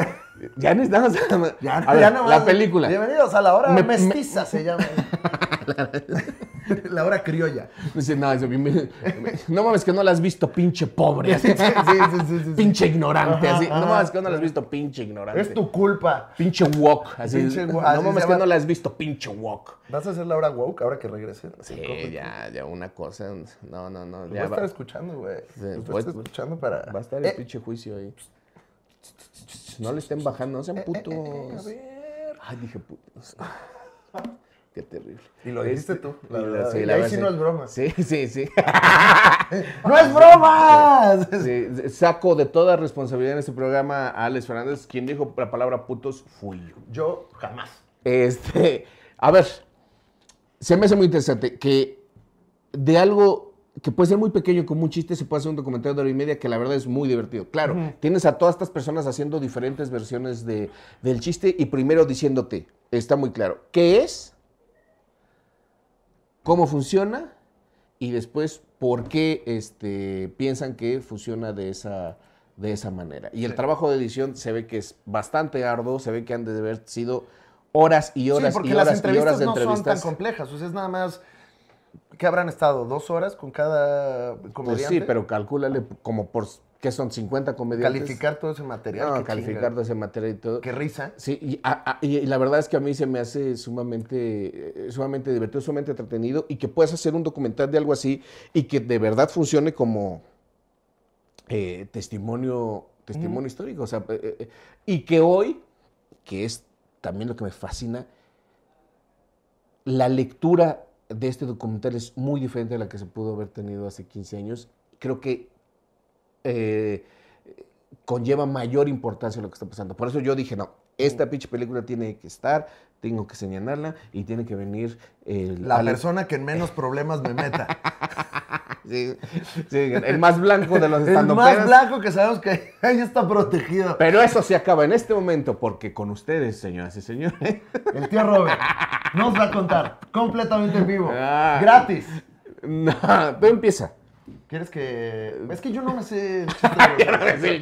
ya necesitamos ya, la película. Bienvenidos a la hora me, mestiza, se llama. La hora criolla. Dice, no, no mames que no la has visto, pinche pobre. sí, sí, sí, pinche ignorante. así. No mames que no la has visto, pinche ignorante. Es tu culpa. Pinche wok. Así. no mames que no la has visto, pinche wok. ¿Vas a hacer la hora woke ahora que regrese? Sí, ya, ya una cosa. No, no, no. Ya voy a estar escuchando, güey. voy a estar escuchando para... Va a estar el eh. pinche juicio ahí. No le estén bajando, no sean eh, eh, putos. a ver. Ay, dije putos. terrible. Y lo dijiste este, tú, la ahí sí, no es broma. Sí, sí, sí. ¡No es broma! saco de toda responsabilidad en este programa a Alex Fernández. Quien dijo la palabra putos fui yo. Yo jamás. Este, a ver, se me hace muy interesante que de algo que puede ser muy pequeño, como un chiste, se puede hacer un documental de hora y media que la verdad es muy divertido. Claro, tienes a todas estas personas haciendo diferentes versiones de, del chiste y primero diciéndote, está muy claro, ¿qué es? cómo funciona y después por qué este, piensan que funciona de esa, de esa manera. Y el trabajo de edición se ve que es bastante arduo, se ve que han de haber sido horas y horas y horas y horas de entrevistas. no son tan complejas, o sea, es nada más que habrán estado dos horas con cada comediante. Pues sí, pero calcúlale como por que son 50 comedias Calificar todo ese material. No, calificar todo ese material y todo. Qué risa. Sí, y, la verdad es que a mí se me hace sumamente, eh, sumamente divertido, sumamente entretenido y que puedas hacer un documental de algo así y que de verdad funcione como eh, testimonio, testimonio histórico. Eh, y que hoy, que es también lo que me fascina, la lectura de este documental es muy diferente a la que se pudo haber tenido hace 15 años. Creo que eh, conlleva mayor importancia lo que está pasando. Por eso yo dije, no, esta mm. pinche película tiene que estar, tengo que señalarla y tiene que venir La persona que en menos problemas me meta. el más blanco de los El más blanco que sabemos que ahí está protegido. Pero eso se acaba en este momento porque con ustedes, señoras y señores. El tío Robert nos va a contar completamente en vivo, ah. gratis. No, empieza. ¿Quieres que.? Es que yo no me sé el chiste. yo no me el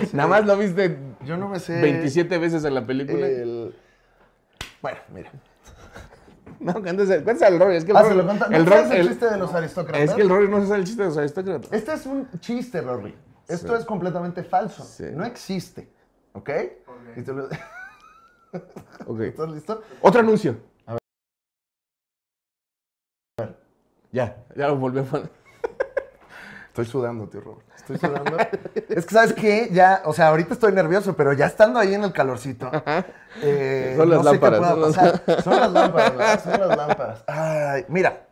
chiste. Nada más lo viste. Yo no me sé. 27 veces en la película. Bueno, mira. No, cuéntese, cuéntese al Rory. Es que el ah, Rory, No el, el, chiste de los aristócratas. Es que el Rory no se sabe el chiste de los aristócratas. Este es un chiste, Rory. Esto es completamente falso. No existe. ¿Ok? ok ¿Estás listo? Otro anuncio. A ver. A ver. Ya, ya lo volví a poner. Estoy sudando, tío Robert. Estoy sudando. es que, ¿sabes qué? Ya, o sea, ahorita estoy nervioso, pero ya estando ahí en el calorcito. Eh, son las no lámparas. Sé qué pueda son, pasar. Las... son las lámparas, son las lámparas. Ay, mira.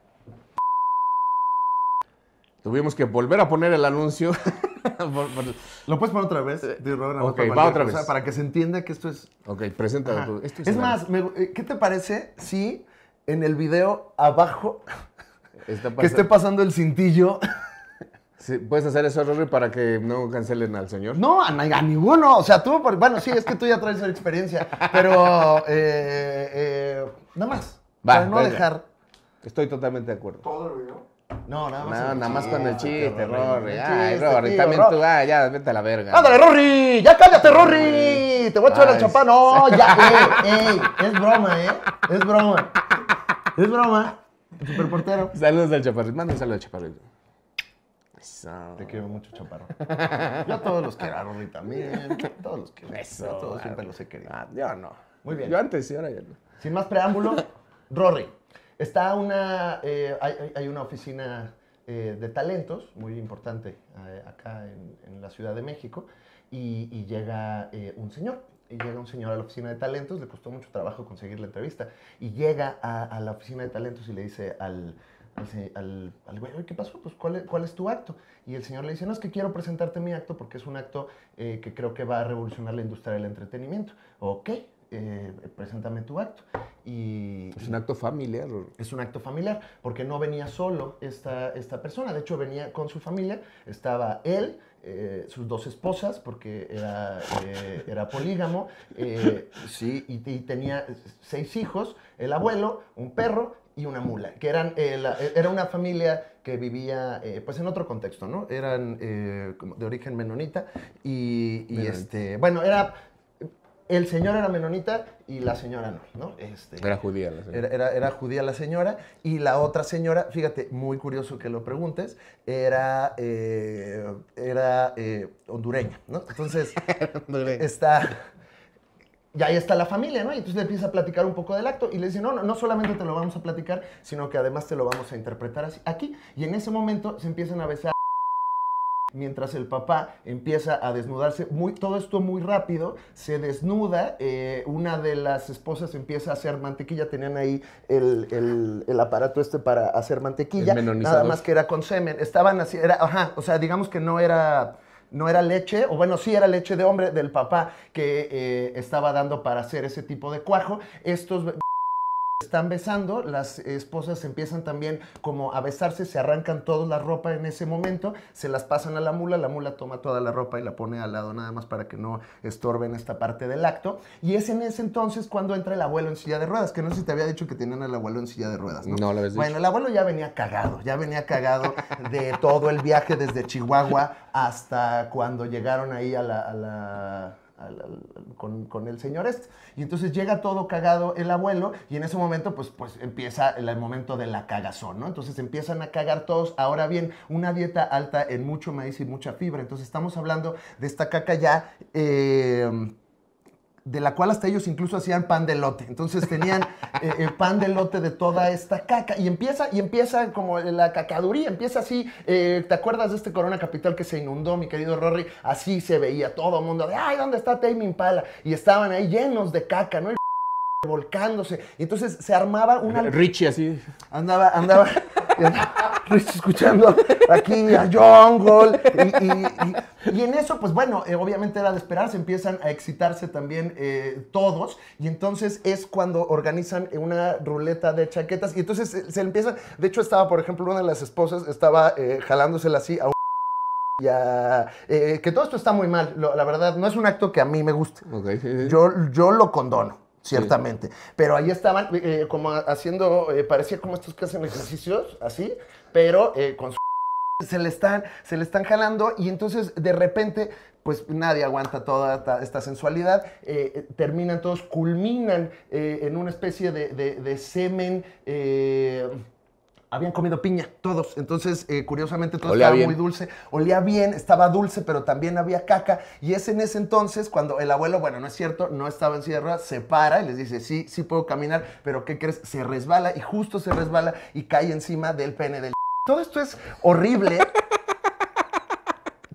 Tuvimos que volver a poner el anuncio. ¿Lo puedes poner otra vez? Tío Robert, va otra vez. para que se entienda que esto es. Ok, presenta. Esto es, más, eh, ¿qué te parece si en el video abajo que esté pasando el cintillo. ¿Puedes hacer eso, Rory, para que no cancelen al señor? No, a, a ninguno. O sea, tú, bueno, sí, es que tú ya traes la experiencia, pero eh, eh nada más. para no dejar. Estoy totalmente de acuerdo. ¿Todo el video? No, nada más. No, nada más con el chiste, Rory. Ay, Rory, también tú, ah, ya, vete a la verga. ¡Ándale, Rory! ¡Ya cállate, Rory! Te voy a echar el chapán. No, ya, ey, ey, es broma, ¿eh? Es broma. Es broma portero Saludos al chaparrito. Manda un saludo al chaparrito. Te quiero mucho, chaparro. Yo a todos los quiero, a Rory también. Todos los quiero. Eso. a todos siempre los he querido. Ah, yo no. Muy bien. Yo antes y ahora ya no. Sin más preámbulo, Rory. Está una. Eh, hay, una oficina eh, de talentos muy importante eh, acá en, la Ciudad de México. y llega un señor, y llega un señor a la oficina de talentos, le costó mucho trabajo conseguir la entrevista. Y llega a, la oficina de talentos y le dice al, al, güey, ¿qué pasó? Pues, ¿cuál es, tu acto? Y el señor le dice, no, es que quiero presentarte mi acto porque es un acto eh, que creo que va a revolucionar la industria del entretenimiento. Ok, eh, preséntame tu acto. Y, es un acto familiar. Es un acto familiar, porque no venía solo esta, esta persona, de hecho venía con su familia, estaba él, eh, sus dos esposas, porque era, eh, era polígamo, eh, sí, y, tenía seis hijos, el abuelo, un perro y una mula, que eran, era una familia que vivía, pues en otro contexto, ¿no? Eran de origen menonita y, y este, bueno, era el señor era menonita y la señora no, ¿no? Este, era judía la señora. y la otra señora, fíjate, muy curioso que lo preguntes, era, eh, era eh, hondureña, ¿no? Entonces, está... Y ahí está la familia, ¿no? Y entonces le empieza a platicar un poco del acto y le dice, no, no, no solamente te lo vamos a platicar, sino que además te lo vamos a interpretar así, aquí. Y en ese momento se empiezan a besar mientras el papá empieza a desnudarse, todo esto muy rápido, se desnuda, eh, una de las esposas empieza a hacer mantequilla, tenían ahí el, aparato este para hacer mantequilla, nada más que era con semen, estaban así, era, ajá, o sea, digamos que no era no era leche, o bueno, sí era leche de hombre del papá que eh, estaba dando para hacer ese tipo de cuajo. Estos están besando, las esposas empiezan también como a besarse, se arrancan toda la ropa en ese momento, se las pasan a la mula, la mula toma toda la ropa y la pone al lado nada más para que no estorben esta parte del acto. Y es en ese entonces cuando entra el abuelo en silla de ruedas, que no sé si te había dicho que tenían al abuelo en silla de ruedas, ¿no? No lo Bueno, el abuelo ya venía cagado, ya venía cagado de todo el viaje desde Chihuahua hasta cuando llegaron ahí a la con, el señor este. Y entonces llega todo cagado el abuelo y en ese momento pues, pues empieza el, momento de la cagazón, ¿no? Entonces empiezan a cagar todos. Ahora bien, una dieta alta en mucho maíz y mucha fibra. Entonces estamos hablando de esta caca ya... Eh, de la cual hasta ellos incluso hacían pan de lote. Entonces tenían el eh, eh, pan de lote de toda esta caca. Y empieza, y empieza como la cacaduría, empieza así. Eh, ¿Te acuerdas de este Corona Capital que se inundó, mi querido Rory? Así se veía todo el mundo. De, Ay, ¿dónde está Tame Impala? Y estaban ahí llenos de caca, ¿no? Y volcándose. entonces se armaba una... Richie así. andaba... andaba escuchando aquí a John Y, en eso, pues bueno, eh, obviamente era de esperarse, empiezan a excitarse también eh, todos. Y entonces es cuando organizan una ruleta de chaquetas. Y entonces se, empieza. De hecho, estaba, por ejemplo, una de las esposas estaba eh, jalándosela así a un ya, que todo esto está muy mal, la verdad, no es un acto que a mí me guste. Yo, yo lo condono ciertamente. Pero ahí estaban eh, eh, como haciendo, eh, parecía como estos que hacen ejercicios, así, pero con su... Se le, están, se le están jalando y entonces de repente pues nadie aguanta toda esta, sensualidad, terminan todos, culminan en una especie de, de semen habían comido piña, todos. Entonces, eh, curiosamente, todo Olía estaba muy dulce. Olía bien, estaba dulce, pero también había caca. Y es en ese entonces cuando el abuelo, bueno, no es cierto, no estaba en sierra, se para y les dice, sí, sí puedo caminar, pero ¿qué crees? Se resbala y justo se resbala y cae encima del pene del... Todo esto es horrible.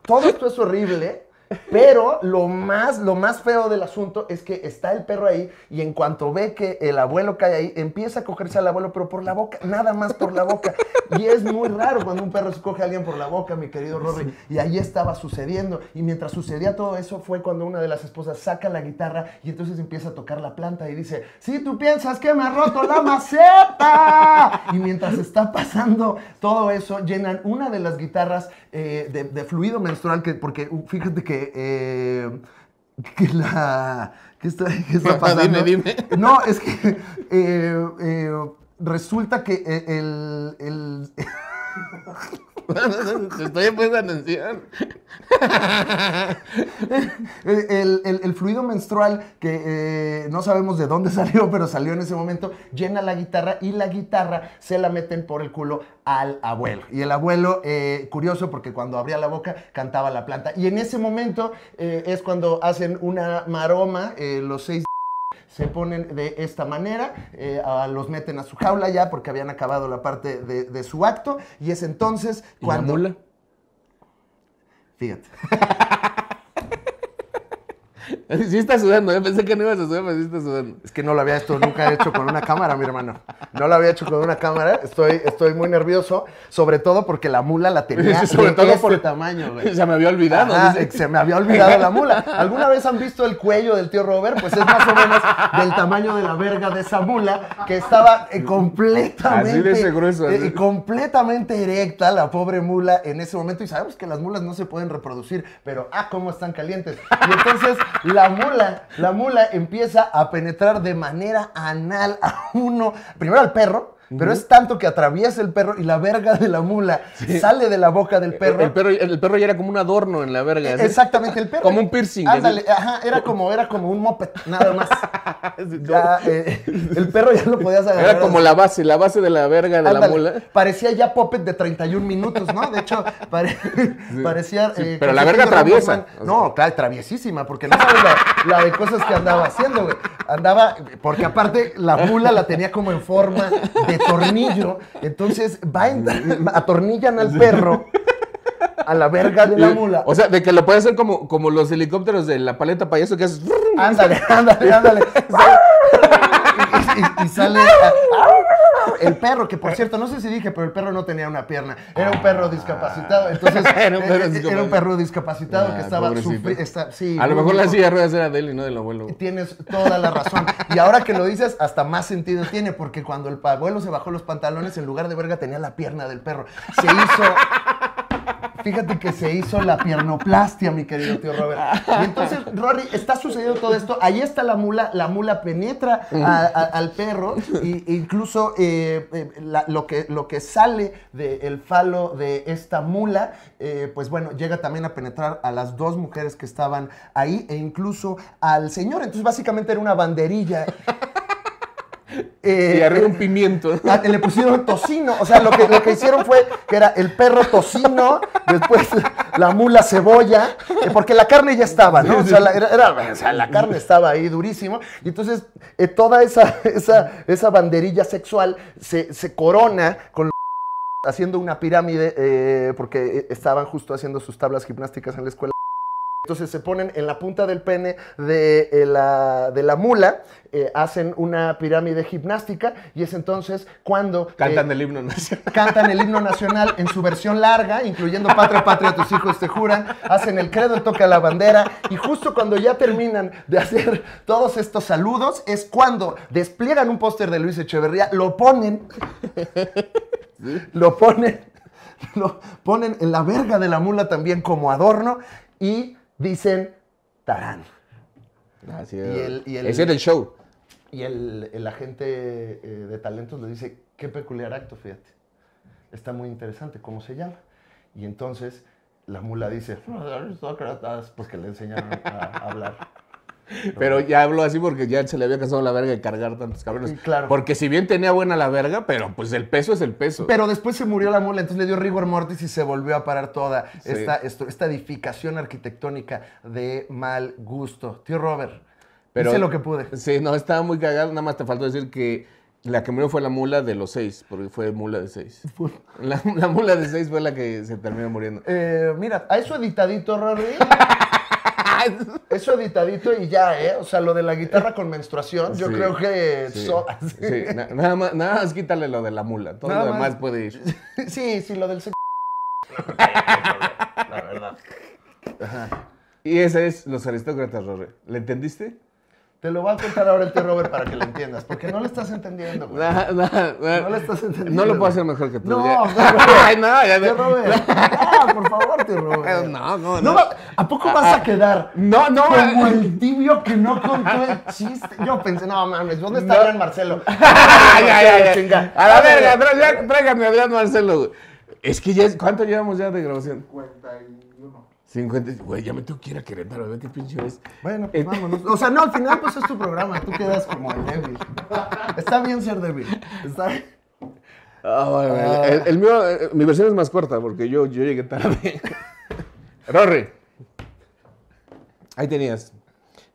todo esto es horrible. Pero lo más, lo más feo del asunto es que está el perro ahí y en cuanto ve que el abuelo cae ahí, empieza a cogerse al abuelo, pero por la boca, nada más por la boca. Y es muy raro cuando un perro se coge a alguien por la boca, mi querido Rory. Y ahí estaba sucediendo. Y mientras sucedía todo eso, fue cuando una de las esposas saca la guitarra y entonces empieza a tocar la planta y dice: Si ¿Sí, tú piensas que me ha roto la maceta. Y mientras está pasando todo eso, llenan una de las guitarras eh, de, de, fluido menstrual, que, porque uh, fíjate que eh, que la... ¿Qué está, qué está pasando? dime, dime. No, es que eh, eh, resulta que eh, el... el estoy en atención. el, el, el, fluido menstrual, que eh, no sabemos de dónde salió, pero salió en ese momento, llena la guitarra y la guitarra se la meten por el culo al abuelo. Y el abuelo, eh, curioso, porque cuando abría la boca cantaba la planta. Y en ese momento eh, es cuando hacen una maroma, los seis se ponen de esta manera, eh, los meten a su jaula ya porque habían acabado la parte de, su acto y es entonces cuando... la Fíjate. Sí está sudando, eh, pensé que no ibas a sudar, pero sí está sudando. Es que no lo había hecho nunca he hecho con una cámara, mi hermano. No lo había hecho con una cámara. Estoy, estoy muy nervioso, sobre todo porque la mula la tenía sobre todo este por tamaño, güey. Se me había olvidado. se me había olvidado la mula. ¿Alguna vez han visto el cuello del tío Robert? Pues es más o menos del tamaño de la verga de esa mula que estaba eh, completamente así ese grueso, eh, así. completamente erecta la pobre mula en ese momento y sabemos que las mulas no se pueden reproducir, pero ah, cómo están calientes. Y entonces la la mula, la mula empieza a penetrar de manera anal a uno, primero al perro, pero es tanto que atraviesa el perro y la verga de la mula sale de la boca del perro. El, perro. el, perro. ya era como un adorno en la verga. Exactamente, el perro. Como un piercing. Ándale, ajá, era como, era como un moped, nada más. Eh, el perro ya lo podías agarrar. Era como la base, la base de la verga de la mula. Parecía ya popet de 31 minutos, ¿no? De hecho, parecía. Eh, pero la verga traviesa. No, claro, traviesísima, porque no sabes la, la de cosas que andaba haciendo, güey andaba, porque aparte la mula la tenía como en forma de tornillo, entonces va atornillan al perro a la verga de la mula. O sea, de que lo puede hacer como, como los helicópteros de la paleta payaso que haces. Ándale, ándale, ándale. y, sale el perro, que por cierto, no sé si dije, pero el perro no tenía una pierna. Era un perro discapacitado. Ah. Entonces, eh, eh, era, un perro discapacitado, que ah, estaba a lo mejor la silla de ruedas era de él y no del abuelo. Tienes toda la razón. Y ahora que lo dices, hasta más sentido tiene, porque cuando el abuelo se bajó los pantalones, en lugar de verga tenía la pierna del perro. Se hizo Fíjate que se hizo la piernoplastia, mi querido tío Robert. entonces, Rory, está sucediendo todo esto. Ahí está la mula, la mula penetra al perro, e incluso eh, eh, lo, que, lo que sale del falo de esta mula, eh, pues bueno, llega también a penetrar a las dos mujeres que estaban ahí e incluso al señor. Entonces, básicamente era una banderilla eh, y arriba un eh, pimiento. Ah, le pusieron tocino. O sea, lo que, lo que hicieron fue que era el perro tocino, después la mula cebolla, eh, porque la carne ya estaba, ¿no? O sea, la, carne estaba ahí durísimo. Y entonces toda esa, esa, esa, banderilla sexual se, corona con haciendo una pirámide, porque estaban justo haciendo sus tablas gimnásticas en la escuela entonces se ponen en la punta del pene de, eh, la, de la, mula, eh, hacen una pirámide gimnástica y es entonces cuando... Cantan eh, el himno nacional. Cantan el himno nacional en su versión larga, incluyendo Patria, Patria, tus hijos te juran, hacen el credo, toca la bandera y justo cuando ya terminan de hacer todos estos saludos es cuando despliegan un póster de Luis Echeverría, lo ponen, lo ponen, lo ponen en la verga de la mula también como adorno y dicen Tarán. Así Y el, el, Ese el show. Y el, agente eh, de talentos le dice, qué peculiar acto, fíjate. Está muy interesante, ¿cómo se llama? Y entonces la mula dice, Sócrates, porque le enseñaron a hablar. Pero ya habló así porque ya se le había casado la verga de cargar tantos cabrones. Claro. Porque si bien tenía buena la verga, pero pues el peso es el peso. Pero después se murió la mula, entonces le dio rigor mortis y se volvió a parar toda esta, esta edificación arquitectónica de mal gusto. Tío Robert, hice lo que pude. Sí, no, estaba muy cagado, nada más te faltó decir que la que murió fue la mula de los seis, porque fue mula de seis. La, mula de seis fue la que se terminó muriendo. Eh, mira, a eso editadito, Rory. Eso editadito y ya, ¿eh? O sea, lo de la guitarra con menstruación, yo creo que... Sí, nada, más, quítale lo de la mula, todo lo demás puede ir. Sí, sí, lo del sexo. la verdad. Y ese es Los Aristócratas, Rorre. ¿Le entendiste? Te lo va a contar ahora el tío Robert para que lo entiendas, porque no lo estás entendiendo, No, lo estás entendiendo. No lo puedo hacer mejor que tú. No, Ay, no, ya Tío Robert. Ah, por favor, tío Robert. No, no, no. ¿A poco ah, vas a ah, quedar? No, no. Como eh, el tibio que no contó el chiste. Yo pensé, no mames, ¿dónde está Adrián Marcelo? Ay, ya, ya, A la verga, tráigame a Adrián Marcelo, Es que ya, ¿cuánto llevamos ya de grabación? y 50, güey, ya me tengo que ir a Querétaro, ¿Qué pinche es? Bueno, pues vámonos. O sea, no, al final pues es tu programa, tú quedas como el débil. Está bien ser débil. Está ah, el, mío, eh, mi versión es más corta porque yo, yo llegué tarde. Rory. Ahí tenías.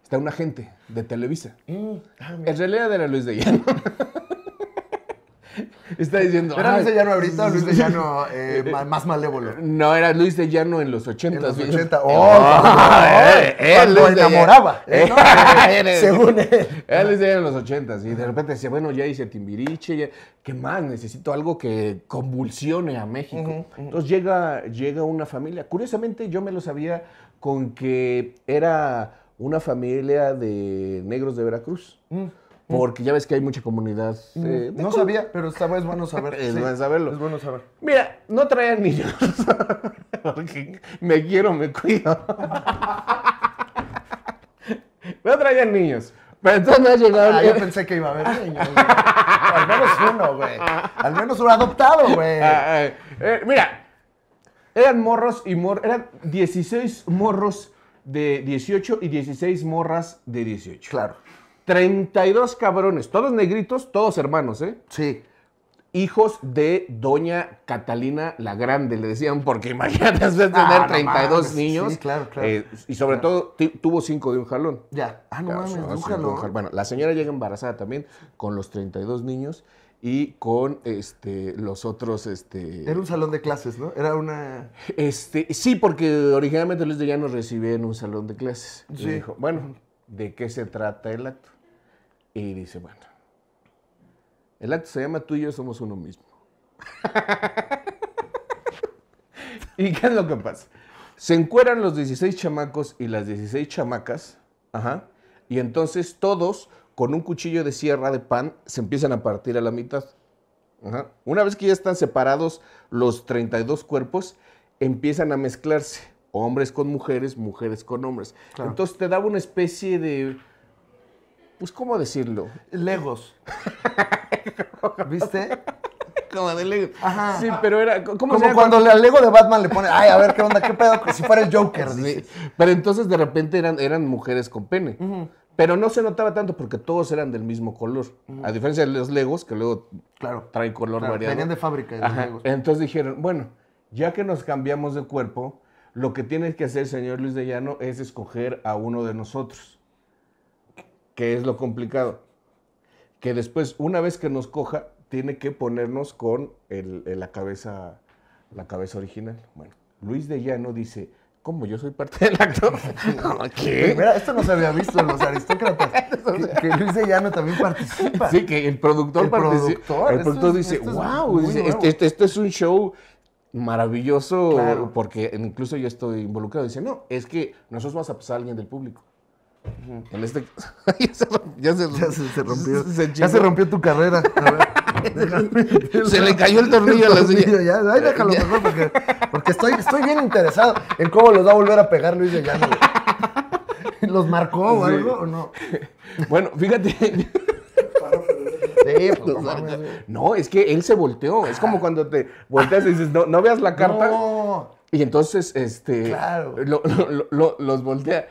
Está un agente de Televisa. Mm, ah, el ah, de la Luis de Llano. Está diciendo. Era Luis de Llano ahorita, Luis de Llano eh, eh, más malévolo. No, era Luis de Llano en los 80. En los 80. ¡Oh! Eh, él, lo enamoraba. Según él. Era Luis de Llano en los 80. Y de repente decía, bueno, ya hice Timbiriche. ¿Qué más? Necesito algo que convulsione a México. Entonces llega, llega una familia. Curiosamente, yo me lo sabía con que era una familia de negros de Veracruz. Mm. Mm. Porque ya ves que hay mucha comunidad. Mm. Eh, no sabía, pero es bueno saber. es bueno saberlo. Es bueno saber. Mira, no traían niños. me quiero, me cuido. no traían niños. Pero entonces llegaron. Ah, yo pensé que iba a haber niños. Al menos uno, güey. Al menos uno adoptado, güey. Ah, ah, eh, mira, eran morros y morros. eran 16 morros de 18 y 16 morras de 18. Claro. 32 cabrones, todos negritos, todos hermanos, ¿eh? Sí. Hijos de doña Catalina la Grande, le decían, porque imagínate tener 32 ah, niños. Sí, claro, claro. Eh, y sobre todo tuvo cinco de un jalón. Ya. Ah, no mames, un jalón. Bueno, la señora llega embarazada también con los 32 niños y con este los otros este era un salón de clases no era una este sí porque originalmente Luis de Llano recibía en un salón de clases sí. dijo bueno de qué se trata el acto y dice, bueno, el acto se llama tú y yo somos uno mismo. ¿Y qué es lo que pasa? Se encueran los 16 chamacos y las 16 chamacas, ajá, y entonces todos con un cuchillo de sierra de pan se empiezan a partir a la mitad. Una vez que ya están separados los 32 cuerpos, empiezan a mezclarse hombres con mujeres, mujeres con hombres. Entonces te daba una especie de pues, ¿cómo decirlo? Legos. ¿Viste? Como de Lego. Ajá. Sí, pero era. Como cuando al Lego de Batman le pone, ay, a ver qué onda, qué pedo, si fuera el Joker. Pero entonces de repente eran, mujeres con pene. Pero no se notaba tanto porque todos eran del mismo color. A diferencia de los Legos, que luego claro, traen color variado. Venían de fábrica. Los Legos. Entonces dijeron, bueno, ya que nos cambiamos de cuerpo, lo que tiene que hacer señor Luis de Llano es escoger a uno de nosotros. Que es lo complicado? Que después, una vez que nos coja, tiene que ponernos con la, cabeza, la cabeza original. Bueno, Luis de Llano dice, ¿Cómo? ¿Yo soy parte del actor. ¿Qué? Mira, esto no se había visto en los aristócratas. que, Luis de Llano también participa. Sí, que el productor participa. el productor dice, wow, esto este, este, este, es un show maravilloso, porque incluso yo estoy involucrado. Dice, no, es que nosotros vamos a pasar a alguien del público en este... ya, se, ya, se, rompió. ya se rompió tu carrera. se le cayó el tornillo a la silla. ay, déjalo porque, porque estoy, estoy, bien interesado en cómo los va a volver a pegar Luis de Llano. ¿Los marcó o algo o no? Bueno, fíjate. Pues, no, es que él se volteó. Es como cuando te volteas y dices, no, veas la carta. Y entonces, este. los voltea.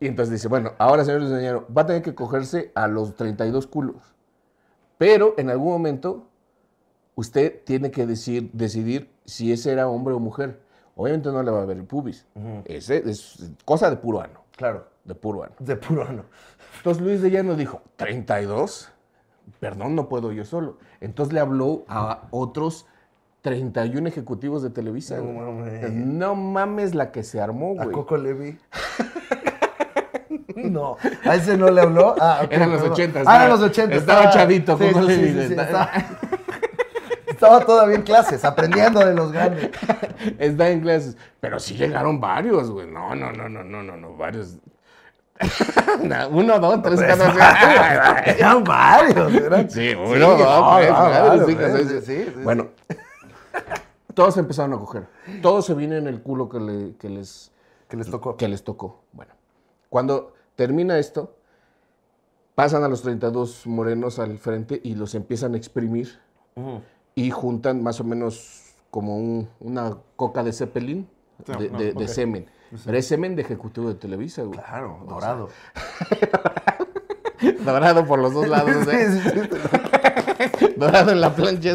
Y entonces dice, bueno, ahora señor diseñador, va a tener que cogerse a los 32 culos. Pero en algún momento usted tiene que decir, decidir si ese era hombre o mujer. Obviamente no le va a ver el pubis. Ese es cosa de puro ano. Claro. De puro ano. De puro ano. Entonces Luis de Llano dijo, 32, perdón, no puedo yo solo. Entonces le habló a otros 31 ejecutivos de Televisa. No mames. No mames la que se armó, güey. A Coco Levy. No, a ese no le habló. Ah, eran los ochentas. Ah, eran los ochentas. Estaba, estaba chavito, ¿cómo le dices? estaba, todavía en clases, aprendiendo de los grandes. Está en clases. Pero sí llegaron varios, güey. No, no, no, no, no, no, no, varios. uno, dos, tres, pues, cada vez. Eran varios, ¿verdad? Sí, uno, dos, tres, sí, Bueno, todos empezaron a coger. Todos se viene en el culo que, le, que les. Que les tocó. Que les tocó. Bueno, cuando Termina esto, pasan a los 32 morenos al frente y los empiezan a exprimir y juntan más o menos como una coca de zeppelin, de, semen. Pero es semen de ejecutivo de Televisa, güey. Claro, dorado. dorado por los dos lados. ¿eh? dorado en la plancha.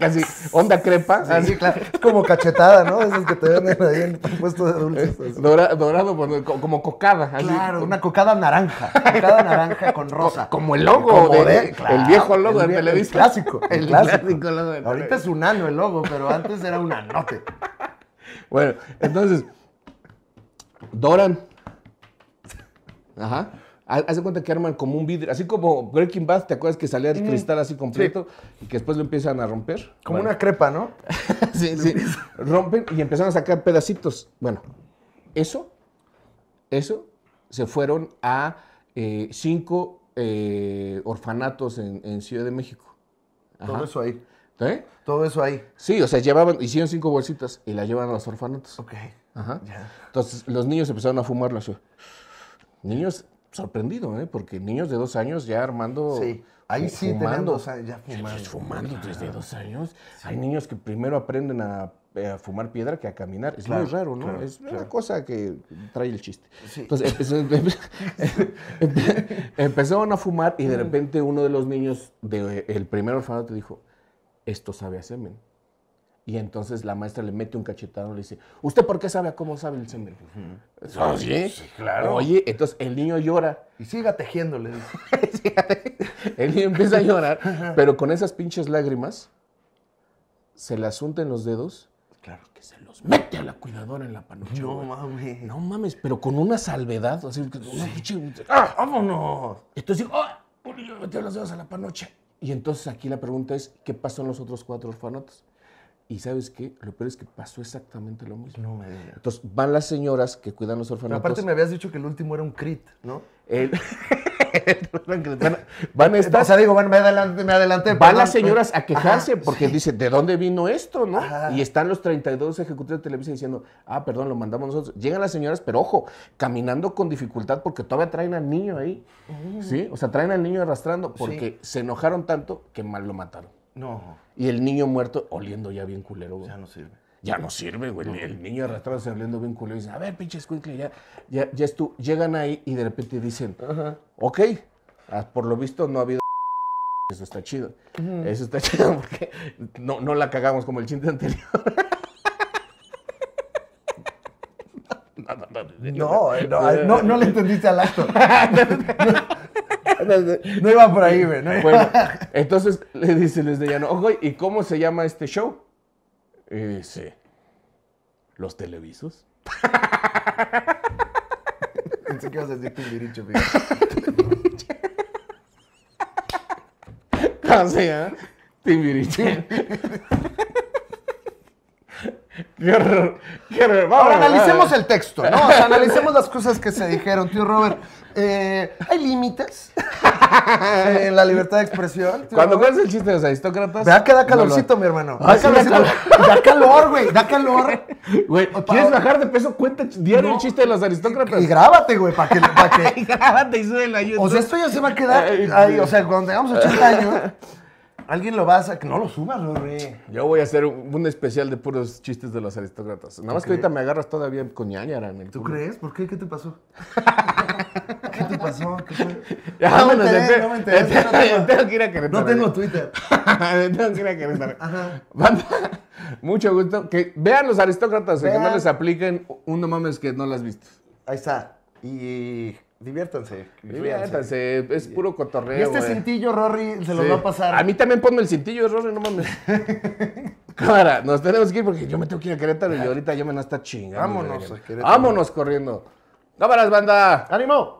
Casi, onda crepa. así, claro. Es como cachetada, ¿no? Esos que te venden ahí en el puesto de dulces. Eh, dorado dorado, como cocada. Así. Claro, una cocada naranja. Cocada naranja con rosa. Como el logo. de, el viejo logo de Televisa. El clásico. El, clásico. clásico logo Ahorita es un ano el logo, pero antes era un anote. Bueno, entonces, Doran. Ajá haz de cuenta que arman como un vidrio, así como Breaking Bad, ¿te acuerdas que salía el cristal así completo y que después lo empiezan a romper? Como una crepa, ¿no? sí, sí. Rompen y empezaron a sacar pedacitos. Bueno, eso, eso, se fueron a eh, cinco eh, orfanatos en, Ciudad de México. Todo eso ahí. ¿Eh? Todo eso ahí. Sí, o sea, llevaban, hicieron cinco bolsitas y las llevan a los orfanatos. Ok. Ajá. Entonces, los niños empezaron a así Niños sorprendido, ¿eh? porque niños de dos años ya armando. Ahí sí fumando, ya pues, fumando. desde dos años. Hay niños que primero aprenden eh, a, fumar piedra que a caminar. Es muy raro, ¿no? es una cosa que trae el chiste. Entonces empezaron a fumar y de mm. repente uno de los niños del eh, primer orfanato dijo, esto sabe a semen. Y entonces la maestra le mete un cachetado y le dice, ¿usted por qué sabe cómo sabe el semen? sí, claro. Oye, entonces el niño llora. Y siga tejiéndole. el niño empieza a llorar, pero con esas pinches lágrimas se le asunta en los dedos. Claro. Que se los mete a la cuidadora en la panoche. No mames. No mames, pero con una salvedad. Así que, no ¡Ah! ¡Ah, vámonos! Entonces ¡ah! Oh, los dedos a la panocha. Y entonces aquí la pregunta es, ¿qué pasó en los otros cuatro orfanatos? Y sabes qué, lo peor es que pasó exactamente lo mismo. No me Entonces van las señoras que cuidan los orfanatos. aparte me habías dicho que el último era un crit, ¿no? van, a estas, o sea, digo, van, me adelanté, me adelanté, Van las señoras a quejarse porque dice ¿de dónde vino esto? ¿no? Y están los 32 ejecutivos de Televisa diciendo, ah, perdón, lo mandamos nosotros. Llegan las señoras, pero ojo, caminando con dificultad porque todavía traen al niño ahí. Mm. ¿Sí? O sea, traen al niño arrastrando porque se enojaron tanto que mal lo mataron. No. Y el niño muerto oliendo ya bien culero, Ya no sirve. Ya no sirve, güey. El niño se oliendo bien culero y dice, a ver, pinche escuincle, ya, ya, ya Llegan ahí y de repente dicen, ok, por lo visto no ha habido eso está chido. Eso está chido porque no, no la cagamos como el chiste anterior. no, no, no, no, le entendiste al acto no iba por ahí, güey. No bueno, entonces le dice les de ojo, ¿y cómo se llama este show? Y dice, ¿los televisos? Pensé que ibas a decir timbiricho, fíjate. Casi, Timbiricho. Qué Vamos, Ahora analicemos el texto, ¿no? O sea, analicemos las cosas que se dijeron, tío Robert. Eh, hay límites en la libertad de expresión. Cuando juegas el chiste de los aristócratas. vea que da calorcito, mi hermano. Ah, da, calor, güey. Da calor. Güey, ¿quieres bajar de peso? Cuenta diario el chiste de los aristócratas. Y grábate, güey, para que. grábate y sube la O sea, esto ya se va a quedar ahí. O sea, cuando tengamos 80 años. Alguien lo va a que No lo subas, güey. Yo voy a hacer un, especial de puros chistes de los aristócratas. Nada más que ahorita me agarras todavía con ñañara en el ¿Tú crees? ¿Por qué? ¿Qué te pasó? ¿Qué te pasó? ¿Qué no, me enteré, no me tengo, que ir a Querétaro. No tengo Twitter. tengo que ir a Querétaro. mucho gusto. Que vean los aristócratas, que no les apliquen un no mames que no las visto. Ahí está. Y Diviértanse. Diviértanse. Es puro cotorreo. este cintillo, Rory, se lo va a pasar. A mí también ponme el cintillo, Rory, no mames. Cámara, nos tenemos que ir porque yo me tengo que ir a Querétaro y ahorita yo me no está chingando. Vámonos, Vámonos corriendo. Cámaras, banda. ¡Ánimo!